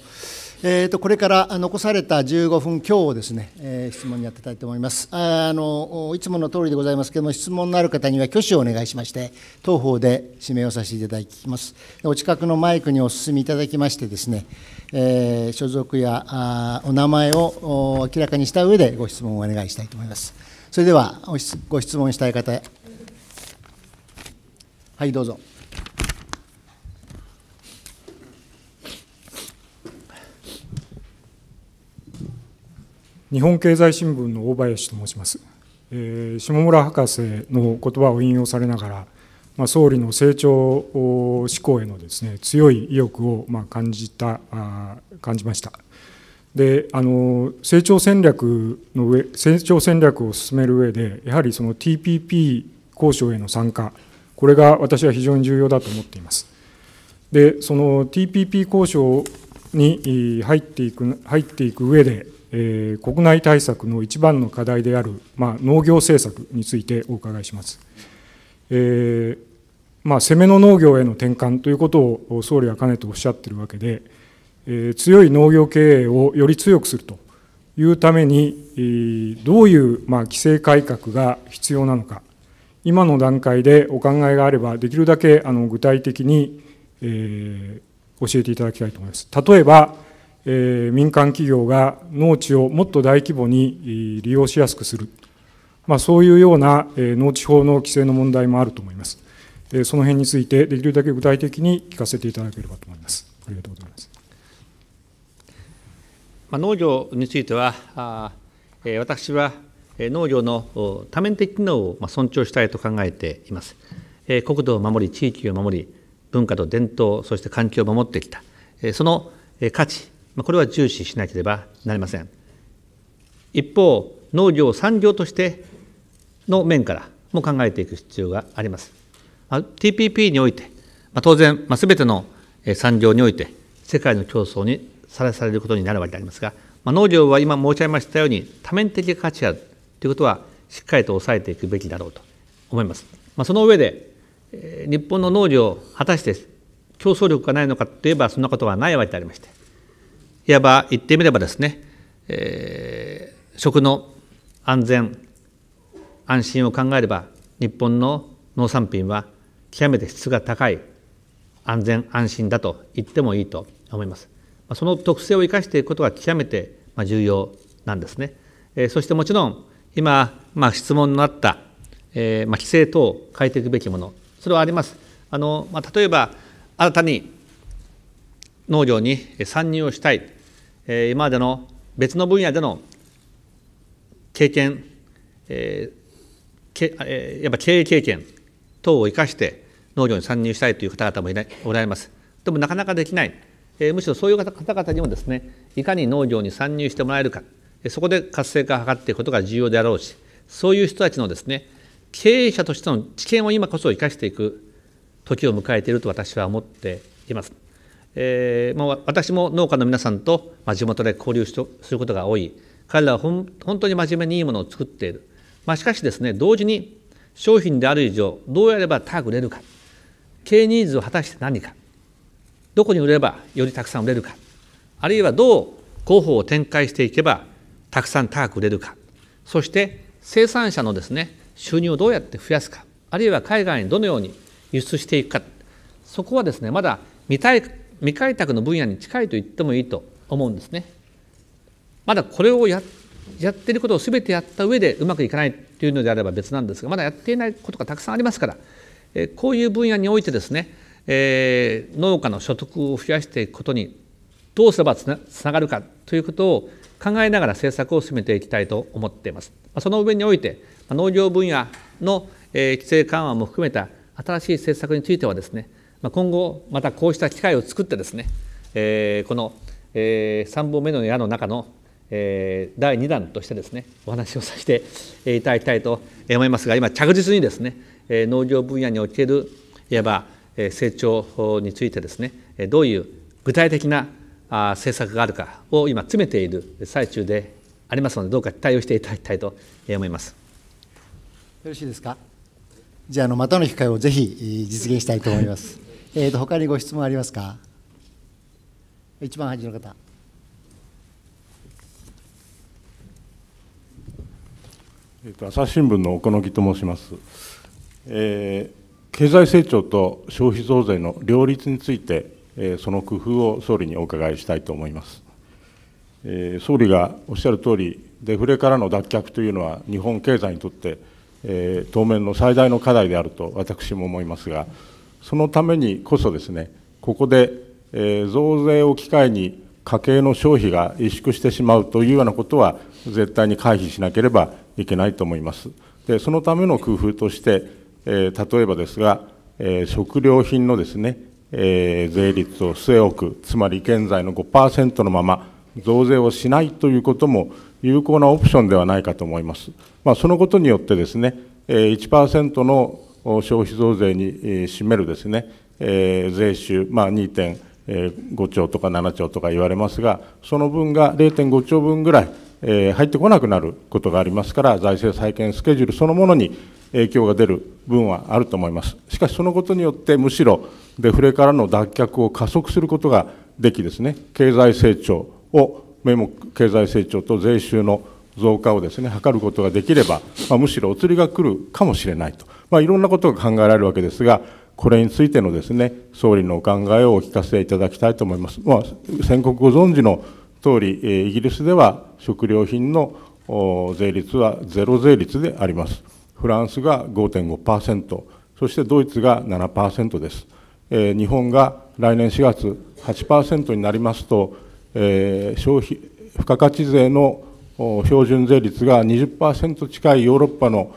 えー、とこれから残された15分今日をですね、えー、質問にやっていきたいと思いますあのいつもの通りでございますけれども質問のある方には挙手をお願いしまして当方で指名をさせていただきますお近くのマイクにお進みいただきましてですね、えー、所属やあお名前を明らかにした上でご質問をお願いしたいと思いますそれではご質問したい方はいどうぞ日本経済新聞の大林と申します、えー、下村博士の言葉を引用されながら、まあ、総理の成長志向へのです、ね、強い意欲をまあ感じたあ感じましたであの成長戦略の上成長戦略を進める上でやはりその TPP 交渉への参加これが私は非常に重要だと思っています。で、その TPP 交渉に入っていく入っていく上で、えー、国内対策の一番の課題である、まあ、農業政策についてお伺いします。えーまあ、攻めの農業への転換ということを総理はかねておっしゃってるわけで、えー、強い農業経営をより強くするというために、えー、どういう、まあ、規制改革が必要なのか、今の段階でお考えがあればできるだけあの具体的に、えー、教えていただきたいと思います。例えば、えー、民間企業が農地をもっと大規模に利用しやすくする、まあ、そういうような、えー、農地法の規制の問題もあると思います。えー、その辺についてできるだけ具体的に聞かせていただければと思います。ありがとうございます。まあ、農業についてはあ、えー、私は農業の多面的機能を尊重したいと考えています国土を守り地域を守り文化と伝統そして環境を守ってきたその価値これは重視しなければなりません一方農業産業としての面からも考えていく必要があります TPP において当然全ての産業において世界の競争にさらされることになるわけでありますが農業は今申し上げましたように多面的価値あるということはしっかりと抑えていくべきだろうと思います。まあ、その上で日本の農業果たして競争力がないのかといえばそんなことはないわけでありましていわば言ってみればですね、えー、食の安全安心を考えれば日本の農産品は極めて質が高い安全安心だと言ってもいいと思います。その特性を生かしていくことが極めて重要なんですね。そしてもちろん今、まあ、質問のあった、えーまあ、規制等を変えていくべきものそれはあります。あのまあ、例えば新たに農業に参入をしたい、えー、今までの別の分野での経験、えーけえー、やっぱ経営経験等を生かして農業に参入したいという方々もいらおられます。でもなかなかできない、えー、むしろそういう方々にもですねいかに農業に参入してもらえるかそこで活性化を図っていくことが重要であろうしそういう人たちのですね経営者としての知見を今こそ生かしていく時を迎えていると私は思っています。えーもう私も農家の皆さんと、まあ、地元で交流することが多い彼らはほん本当に真面目にいいものを作っている、まあ、しかしですね同時に商品である以上どうやれば高く売れるか経営ニーズを果たして何かどこに売ればよりたくさん売れるかあるいはどう広報を展開していけばたくさん高く売れるかそして生産者のですね収入をどうやって増やすかあるいは海外にどのように輸出していくかそこはですねまだ未未開拓の分野に近いと言ってもいいと思うんですね。まだこれをややってることを全てやった上でうまくいかないというのであれば別なんですがまだやっていないことがたくさんありますから、えこういう分野においてですね、えー、農家の所得を増やしていくことにどうすればつながるかということを考えながら政策を進めていきたいと思っています。その上において農業分野の規制緩和も含めた新しい政策についてはですね今後またこうした機会を作ってですねこの3本目の矢の中の第2弾としてですねお話をさせていただきたいと思いますが今着実にですね農業分野におけるいわば成長についてですねどういう具体的な政策があるかを今詰めている最中でありますのでどうか対応していただきたいと思います。よろしいですか。じゃあのまたの機会をぜひ実現したいと思います。えっと他にご質問ありますか。一番端の方。えっと朝日新聞の岡野木と申します。えー、経済成長と消費増税の両立についてえその工夫を総理にお伺いしたいと思います。え総理がおっしゃる通り、デフレからの脱却というのは、日本経済にとって、え当面の最大の課題であると私も思いますが、そのためにこそですね、ここで、え増税を機会に家計の消費が萎縮してしまうというようなことは、絶対に回避しなければいけないと思います。でそのための工夫として、え例えばですが、え食料品のですねえー、税率を据え置く、つまり現在の5%のまま増税をしないということも有効なオプションではないかと思います。まあ、そのことによってですね、1%の消費増税に占めるですね、えー、税収、まあ、2.5兆とか7兆とか言われますが、その分が0.5兆分ぐらい、えー、入ってこなくなることがありますから、財政再建スケジュールそのものに影響が出る分はあると思います。しかし、そのことによってむしろデフレからの脱却を加速することができですね経済成長を名目経済成長と税収の増加をですね図ることができれば、まあ、むしろお釣りが来るかもしれないと、まあ、いろんなことが考えられるわけですがこれについてのですね総理のお考えをお聞かせいただきたいと思います。まあ、先国ご存知の通りイギリスでは食料品の税率はゼロ税率であります。フランスが5.5%、そしてドイツが7%です。日本が来年4月8%になりますと、消費付加価値税の標準税率が20%近いヨーロッパの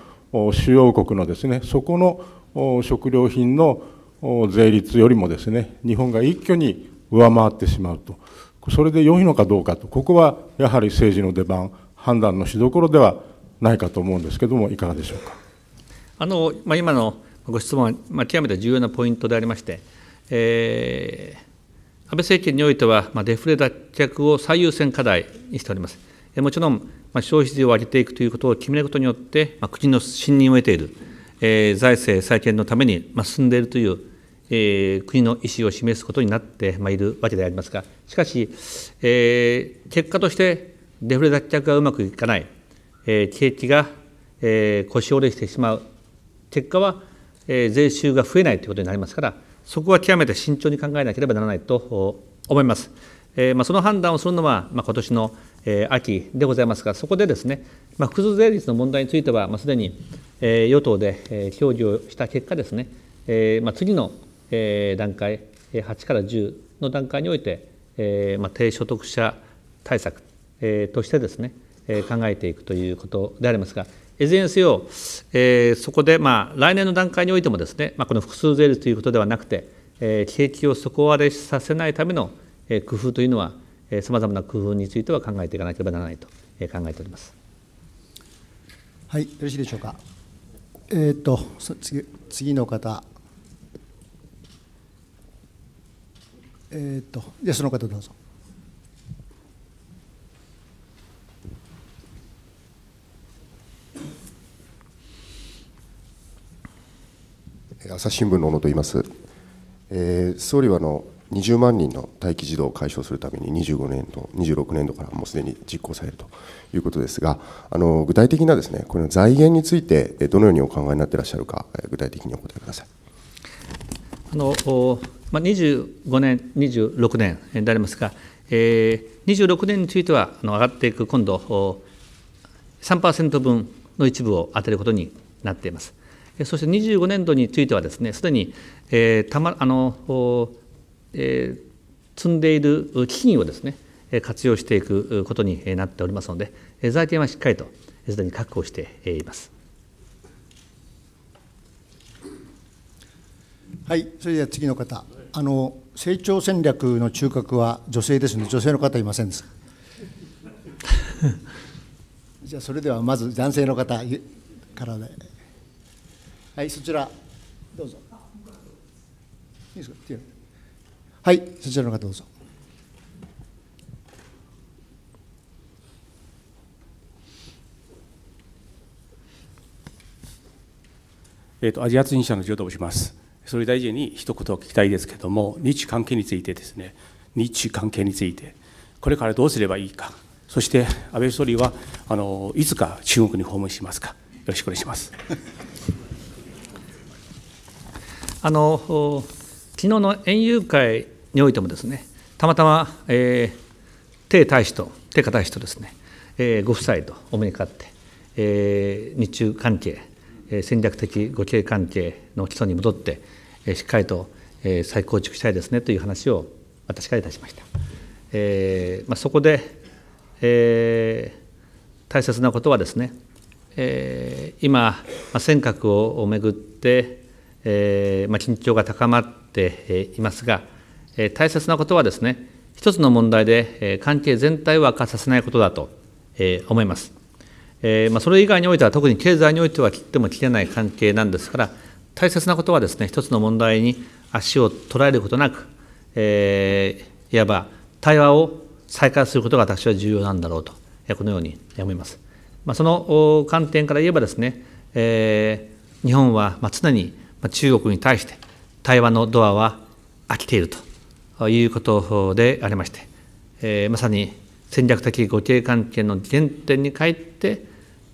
主要国のですねそこの食料品の税率よりもですね日本が一挙に上回ってしまうとそれで良いのかどうかとここはやはり政治の出番判断のしどころではないかと思うんですけどもいかがでしょうか。あのまあ、今のご質問は、まあ、極めて重要なポイントでありまして、えー、安倍政権においては、まあ、デフレ脱却を最優先課題にしております。もちろん、まあ、消費税を上げていくということを決めることによって、まあ、国の信任を得ている、えー、財政再建のために、まあ、進んでいるという、えー、国の意思を示すことになって、まあ、いるわけでありますが、しかし、えー、結果としてデフレ脱却がうまくいかない、えー、景気が、えー、腰折れしてしまう、結果はえ税収が増えないということになりますから、そこは極めて慎重に考えなければならないと思います。えまその判断をするのは、ま今年の、え秋でございますが、そこでですね、ま複数税率の問題については、ますでに、え与党で、え協議をした結果ですね、えま次の、え段階、8から10の段階において、えま低所得者対策、えとしてですね、え考えていくということでありますが、いずれにせよ、えー、そこで、まあ、来年の段階においてもですね、まあ、この複数税率ということではなくて、えー、景気を底割れさせないための、え工夫というのは、えさまざまな工夫については考えていかなければならないと、え考えております。はい、よろしいでしょうか。えー、と次次の方。えー、とじゃその方どうぞ。朝日新聞の小野と言います、えー、総理はあの20万人の待機児童を解消するために25年度、26年度からもうすでに実行されるということですが、あの具体的なです、ね、この財源について、どのようにお考えになっていらっしゃるか、具体的にお答えください。あのまあ、25年、26年でありますが、え26年についてはあの上がっていく今度3%分の一部を充てることになっています。そして25年度についてはですねすでに、えーたまあのえー、積んでいる基金をですね活用していくことになっておりますので財源はしっかりとすでに確保しています。はい、それでは次の方、あの成長戦略の中核は女性ですので、女性の方いません <laughs> じゃあ、それではまず男性の方からで、ね。はい、そちら、どうぞ。いいですかはい、そちらの方どうぞ。えーと、アジア通信社の柔道をします。総理大臣に一言聞きたいですけれども、日関係についてですね、日関係について、これからどうすればいいか、そして安倍総理はあのいつか中国に訪問しますか、よろしくお願いします。あの昨日の園遊会においてもですね、たまたま、えー、帝大使と、帝家大使とですね、えー、ご夫妻とお目にかかって、えー、日中関係、えー、戦略的互恵関係の基礎に戻って、えー、しっかりと、えー、再構築したいですねという話を私からいたしました。えーまあ、そこで、えー、大切なことはですね、えー、今、まあ、尖閣をめぐって、えー、まあ、緊張が高まっていますが、えー、大切なことはですね一つの問題で、えー、関係全体を悪化させないことだと、え思います、えまあ、それ以外においては特に経済においては切っても切れない関係なんですから大切なことはですね一つの問題に足を捉えることなく、えいわば対話を再開することが私は重要なんだろうとこのように思います、まあ、その観点から言えばですね、え日本は常に中国に対して対話のドアは飽きているということでありまして、えー、まさに戦略的互恵関係の原点に帰って、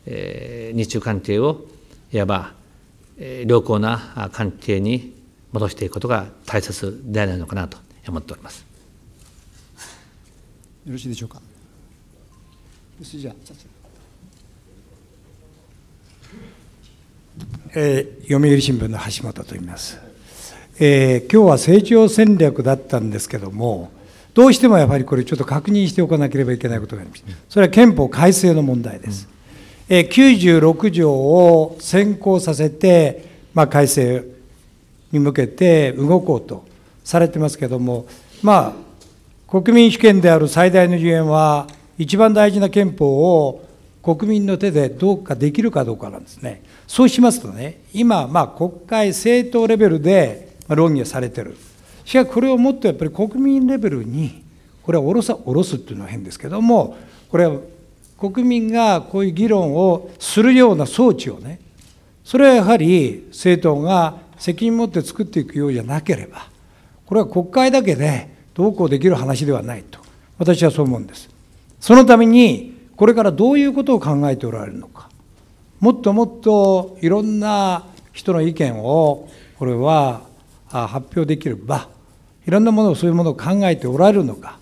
えー、日中関係をいわば、えー、良好な関係に戻していくことが大切ではないのかなと思っております。よろしいでしょうか。よろしいじゃあ。えー、読売新聞の橋本と言います、えー、今日は成長戦略だったんですけどもどうしてもやっぱりこれちょっと確認しておかなければいけないことがありましたそれは憲法改正の問題です、えー、96条を先行させて、まあ、改正に向けて動こうとされてますけどもまあ国民主権である最大の次元は一番大事な憲法を国民の手でどうかできるかどうかなんですね。そうしますとね、今、まあ、国会、政党レベルで論議をされてる。しかし、これをもっとやっぱり国民レベルに、これは下ろさ下ろすっていうのは変ですけども、これは国民がこういう議論をするような装置をね、それはやはり政党が責任持って作っていくようじゃなければ、これは国会だけでどうこうできる話ではないと、私はそう思うんです。そのためにこれからどういうことを考えておられるのかもっともっといろんな人の意見をこれは発表できる場いろんなものをそういうものを考えておられるのか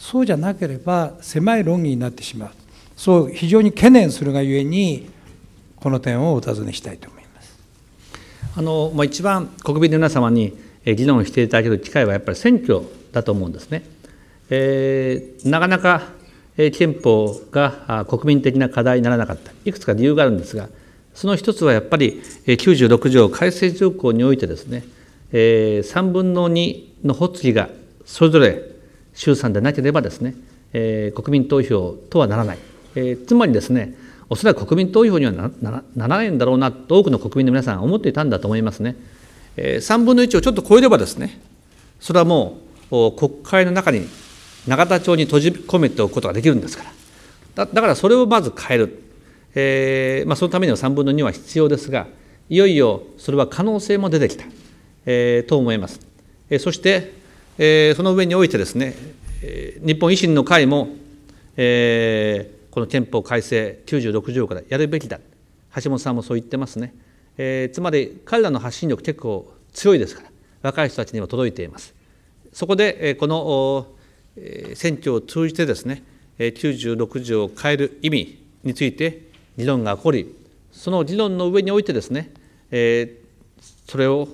そうじゃなければ狭い論議になってしまうそう非常に懸念するがゆえにこの点をお尋ねしたいと思いますあの、まあ、一番国民の皆様に議論していただける機会はやっぱり選挙だと思うんですね。えー、なかなか憲法が国民的な課題にならなかったいくつか理由があるんですがその一つはやっぱり96条改正条項においてですね3分の2の発議がそれぞれ衆参でなければですね国民投票とはならないつまりですねおそらく国民投票にはならないんだろうなと多くの国民の皆さん思っていたんだと思いますね3分の1をちょっと超えればですねそれはもう国会の中に永田町に閉じ込めておくことができるんですからだからそれをまず変える、えー、まあ、そのためには3分の2は必要ですがいよいよそれは可能性も出てきた、えー、と思います、えそして、えその上においてですね、日本維新の会も、えこの憲法改正96条からやるべきだ橋本さんもそう言ってますね、えつまり彼らの発信力結構強いですから若い人たちにも届いていますそこで、えこの選挙を通じてですね96条を変える意味について議論が起こりその議論の上においてですねそれを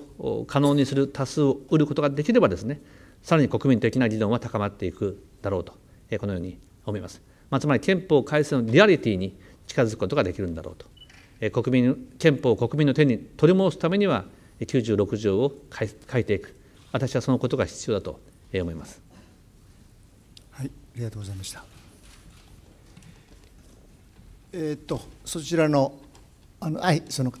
可能にする多数を得ることができればですねさらに国民的な議論は高まっていくだろうとこのように思います、まあ、つまり憲法改正のリアリティに近づくことができるんだろうと国民憲法を国民の手に取り戻すためには96条を変えていく私はそのことが必要だと思います。ありがとうございました。えー、っと、そちらの、あの、はい、その。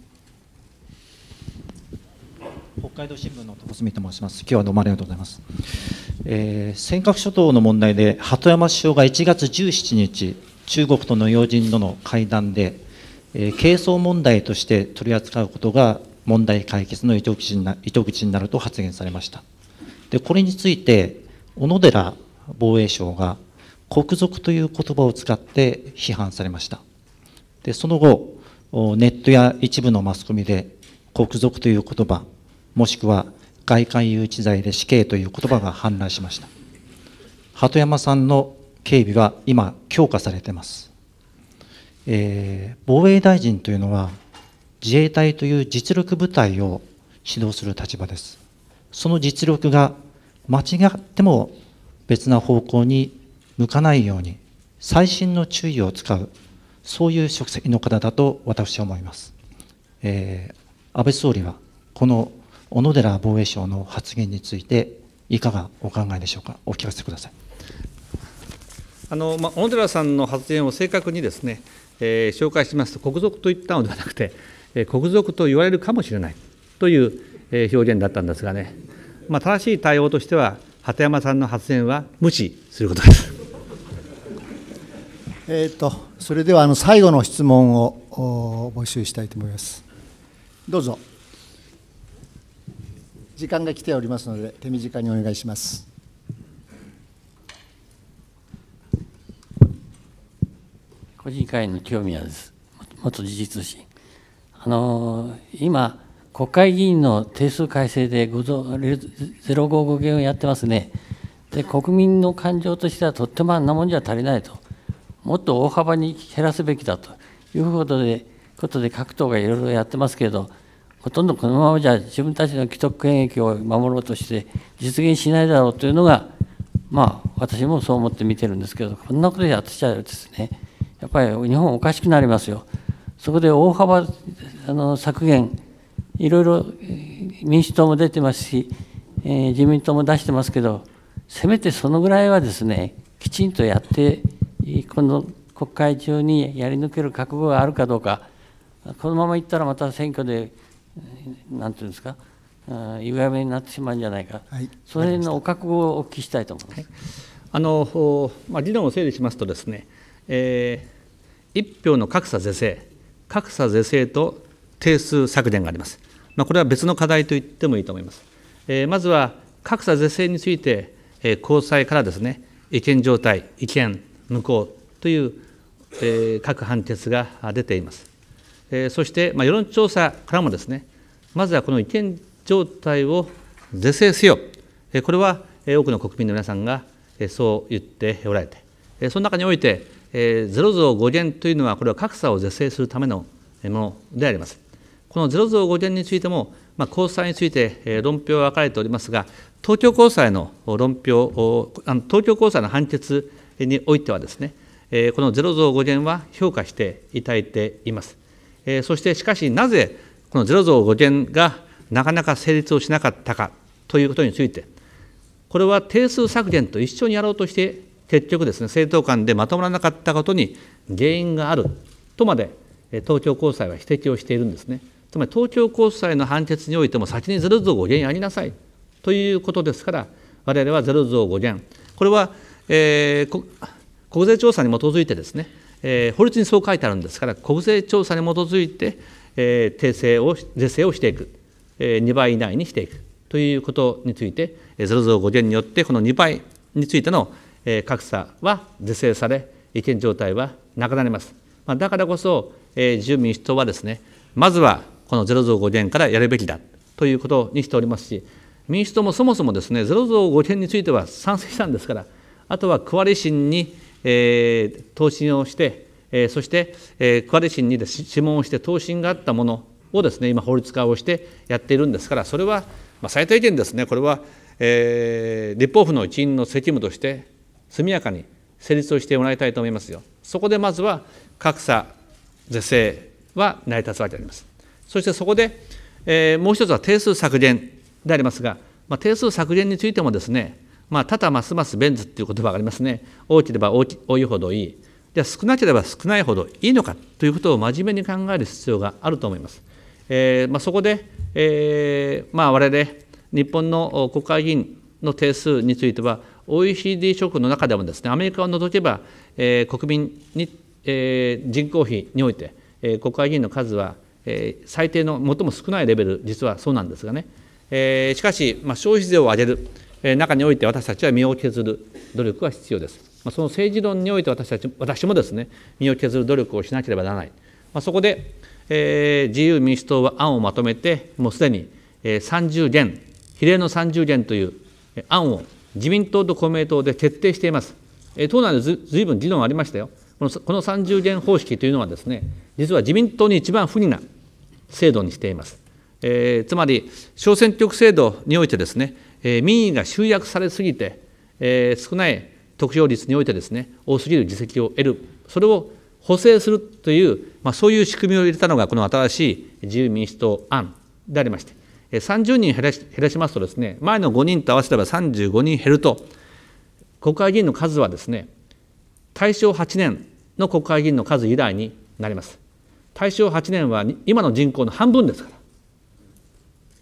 北海道新聞の戸住と申します。今日はどうもありがとうございます。えー、尖閣諸島の問題で鳩山首相が1月17日、中国との要人との会談で、えー、係争問題として取り扱うことが問題解決の糸口にな糸口になると発言されました。でこれについて小野寺防衛省が国賊という言葉を使って批判されましたでその後ネットや一部のマスコミで国賊という言葉もしくは外観誘致罪で死刑という言葉が氾濫しました鳩山さんの警備は今強化されてます、えー、防衛大臣というのは自衛隊という実力部隊を指導する立場ですその実力が間違っても別な方向に向かないように細心の注意を使うそういう職責の方だと私は思います、えー、安倍総理はこの小野寺防衛省の発言についていかがお考えでしょうかお聞かせくださいあの、まあ、小野寺さんの発言を正確にですね、えー、紹介しますと国賊と言ったのではなくて、えー、国賊と言われるかもしれないという、えー、表現だったんですがね、まあ、正しい対応としては鳩山さんの発言は無視することです。えーと、それではあの最後の質問を募集したいと思います。どうぞ。時間が来ておりますので手短にお願いします。個人会の興味はです元時事通信あの今国会議員の定数改正で055減をやってますねで国民の感情としてはとってもあんなもんじゃ足りないともっと大幅に減らすべきだということでことで各党がいろいろやってますけれどほとんどこのままじゃ自分たちの既得権益を守ろうとして実現しないだろうというのがまあ私もそう思って見てるんですけどこんなことやってちゃうですねやっぱり日本おかしくなりますよ。そこで大幅あの削減いろいろ民主党も出てますし、えー、自民党も出してますけどせめてそのぐらいはですねきちんとやってこの国会中にやり抜ける覚悟があるかどうか、このままいったらまた選挙で、なんていうんですか、ゆがめになってしまうんじゃないか、はい、その辺のお覚悟をお聞きしたいと思います、はい、あのまあ、議論を整理しますとですね、えー、1票の格差是正、格差是正と定数削減があります。まあ、これは別の課題と言ってもいいと思います。えー、まずは格差是正について、えー、高裁からですね、意見状態、意見、無効という、え各判決が出ています。えそして、ま世論調査からもですねまずはこの違憲状態を是正せよ、えこれは、え多くの国民の皆さんが、えそう言っておられて、えその中において、えー、ゼロ増5減というのはこれは格差を是正するためのものであります。このゼロ増5減についても、まあ、高裁について、え論評は分かれておりますが東京高裁の論評東京高裁の判決においてはですね、このゼロ増5減は評価していただいています。そしてしかしなぜこのゼロ増5減がなかなか成立をしなかったかということについて、これは定数削減と一緒にやろうとして、結局ですね、政党間でまとまらなかったことに原因があるとまで東京高裁は指摘をしているんですね。つまり東京高裁の判決においても先にゼロ増5減やりなさいということですから、我々はゼロ増5減、これはえー、国税調査に基づいてですね、えー、法律にそう書いてあるんですから国税調査に基づいて、えー、訂正を是正をしていく、えー、2倍以内にしていくということについて0増5減によってこの2倍についての、えー、格差は是正され違憲状態はなくなります、まあ、だからこそ、えー、自由民主党はですねまずはこの0増5減からやるべきだということにしておりますし民主党もそもそもですね0増5減については賛成したんですからあとは区割り審に、えー、投をして、えー、そして、えー、クワレにです指をして答申があったものをですね今法律化をしてやっているんですからそれは、まあ、最低限ですねこれは、えー、立法府の一員の責務として速やかに成立をしてもらいたいと思いますよ。そこでまずは格差是正は成り立つわけであります。そしてそこで、えー、もう一つは定数削減でありますが、まあ、定数削減についてもですねまあ、多だますますベンズっていう言葉がありますね大きければ大き多いほどいいじゃあ少なければ少ないほどいいのかということを真面目に考える必要があると思います。えーまあ、そこで、えーまあ、我々日本の国会議員の定数については OECD 諸国の中でもですねアメリカを除けば、えー、国民に、えー、人口比において、えー、国会議員の数は、えー、最低の最も少ないレベル実はそうなんですがね、えー、しかし、まあ、消費税を上げる中において私たちは身を削る努力は必要です。まその政治論において私たち私もですね身を削る努力をしなければならない、まあ、そこで、えー、自由民主党は案をまとめてもうすでに、え30減比例の30減という案を自民党と公明党で決定しています、えー、党内でずずいぶん議論ありましたよこのこの30減方式というのはですね実は自民党に一番不利な制度にしています、えー、つまり小選挙区制度においてですねえー、民意が集約されすぎて、えー、少ない得票率においてですね多すぎる議席を得るそれを補正するという、まあ、そういう仕組みを入れたのがこの新しい自由民主党案でありまして30人減らし減らしますとですね前の5人と合わせれば35人減ると国会議員の数はですね大正8年の国会議員の数以来になります大正8年は今の人口の半分ですから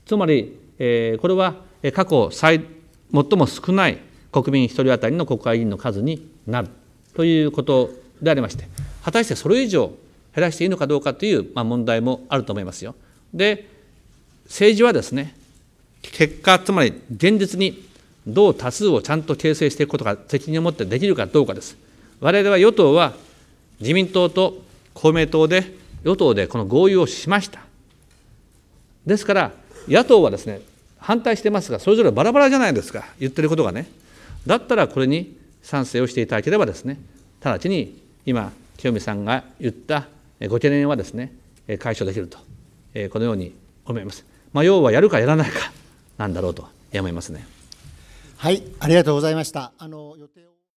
つまり、えー、これは過去最も少ない国民1人当たりの国会議員の数になるということでありまして果たしてそれ以上減らしていいのかどうかという、ま問題もあると思いますよ。で政治はですね結果つまり現実にどう多数をちゃんと形成していくことが責任を持ってできるかどうかです。我々は与党は自民党と公明党で与党でこの合意をしました。ですから野党はですね反対してますがそれぞれバラバラじゃないですか言ってることがねだったらこれに賛成をしていただければですね直ちに今清美さんが言ったご懸念はですね解消できるとこのように思います。まあ、要はやるかやらないかなんだろうと思いますね。はい、ありがとうございました。あの予定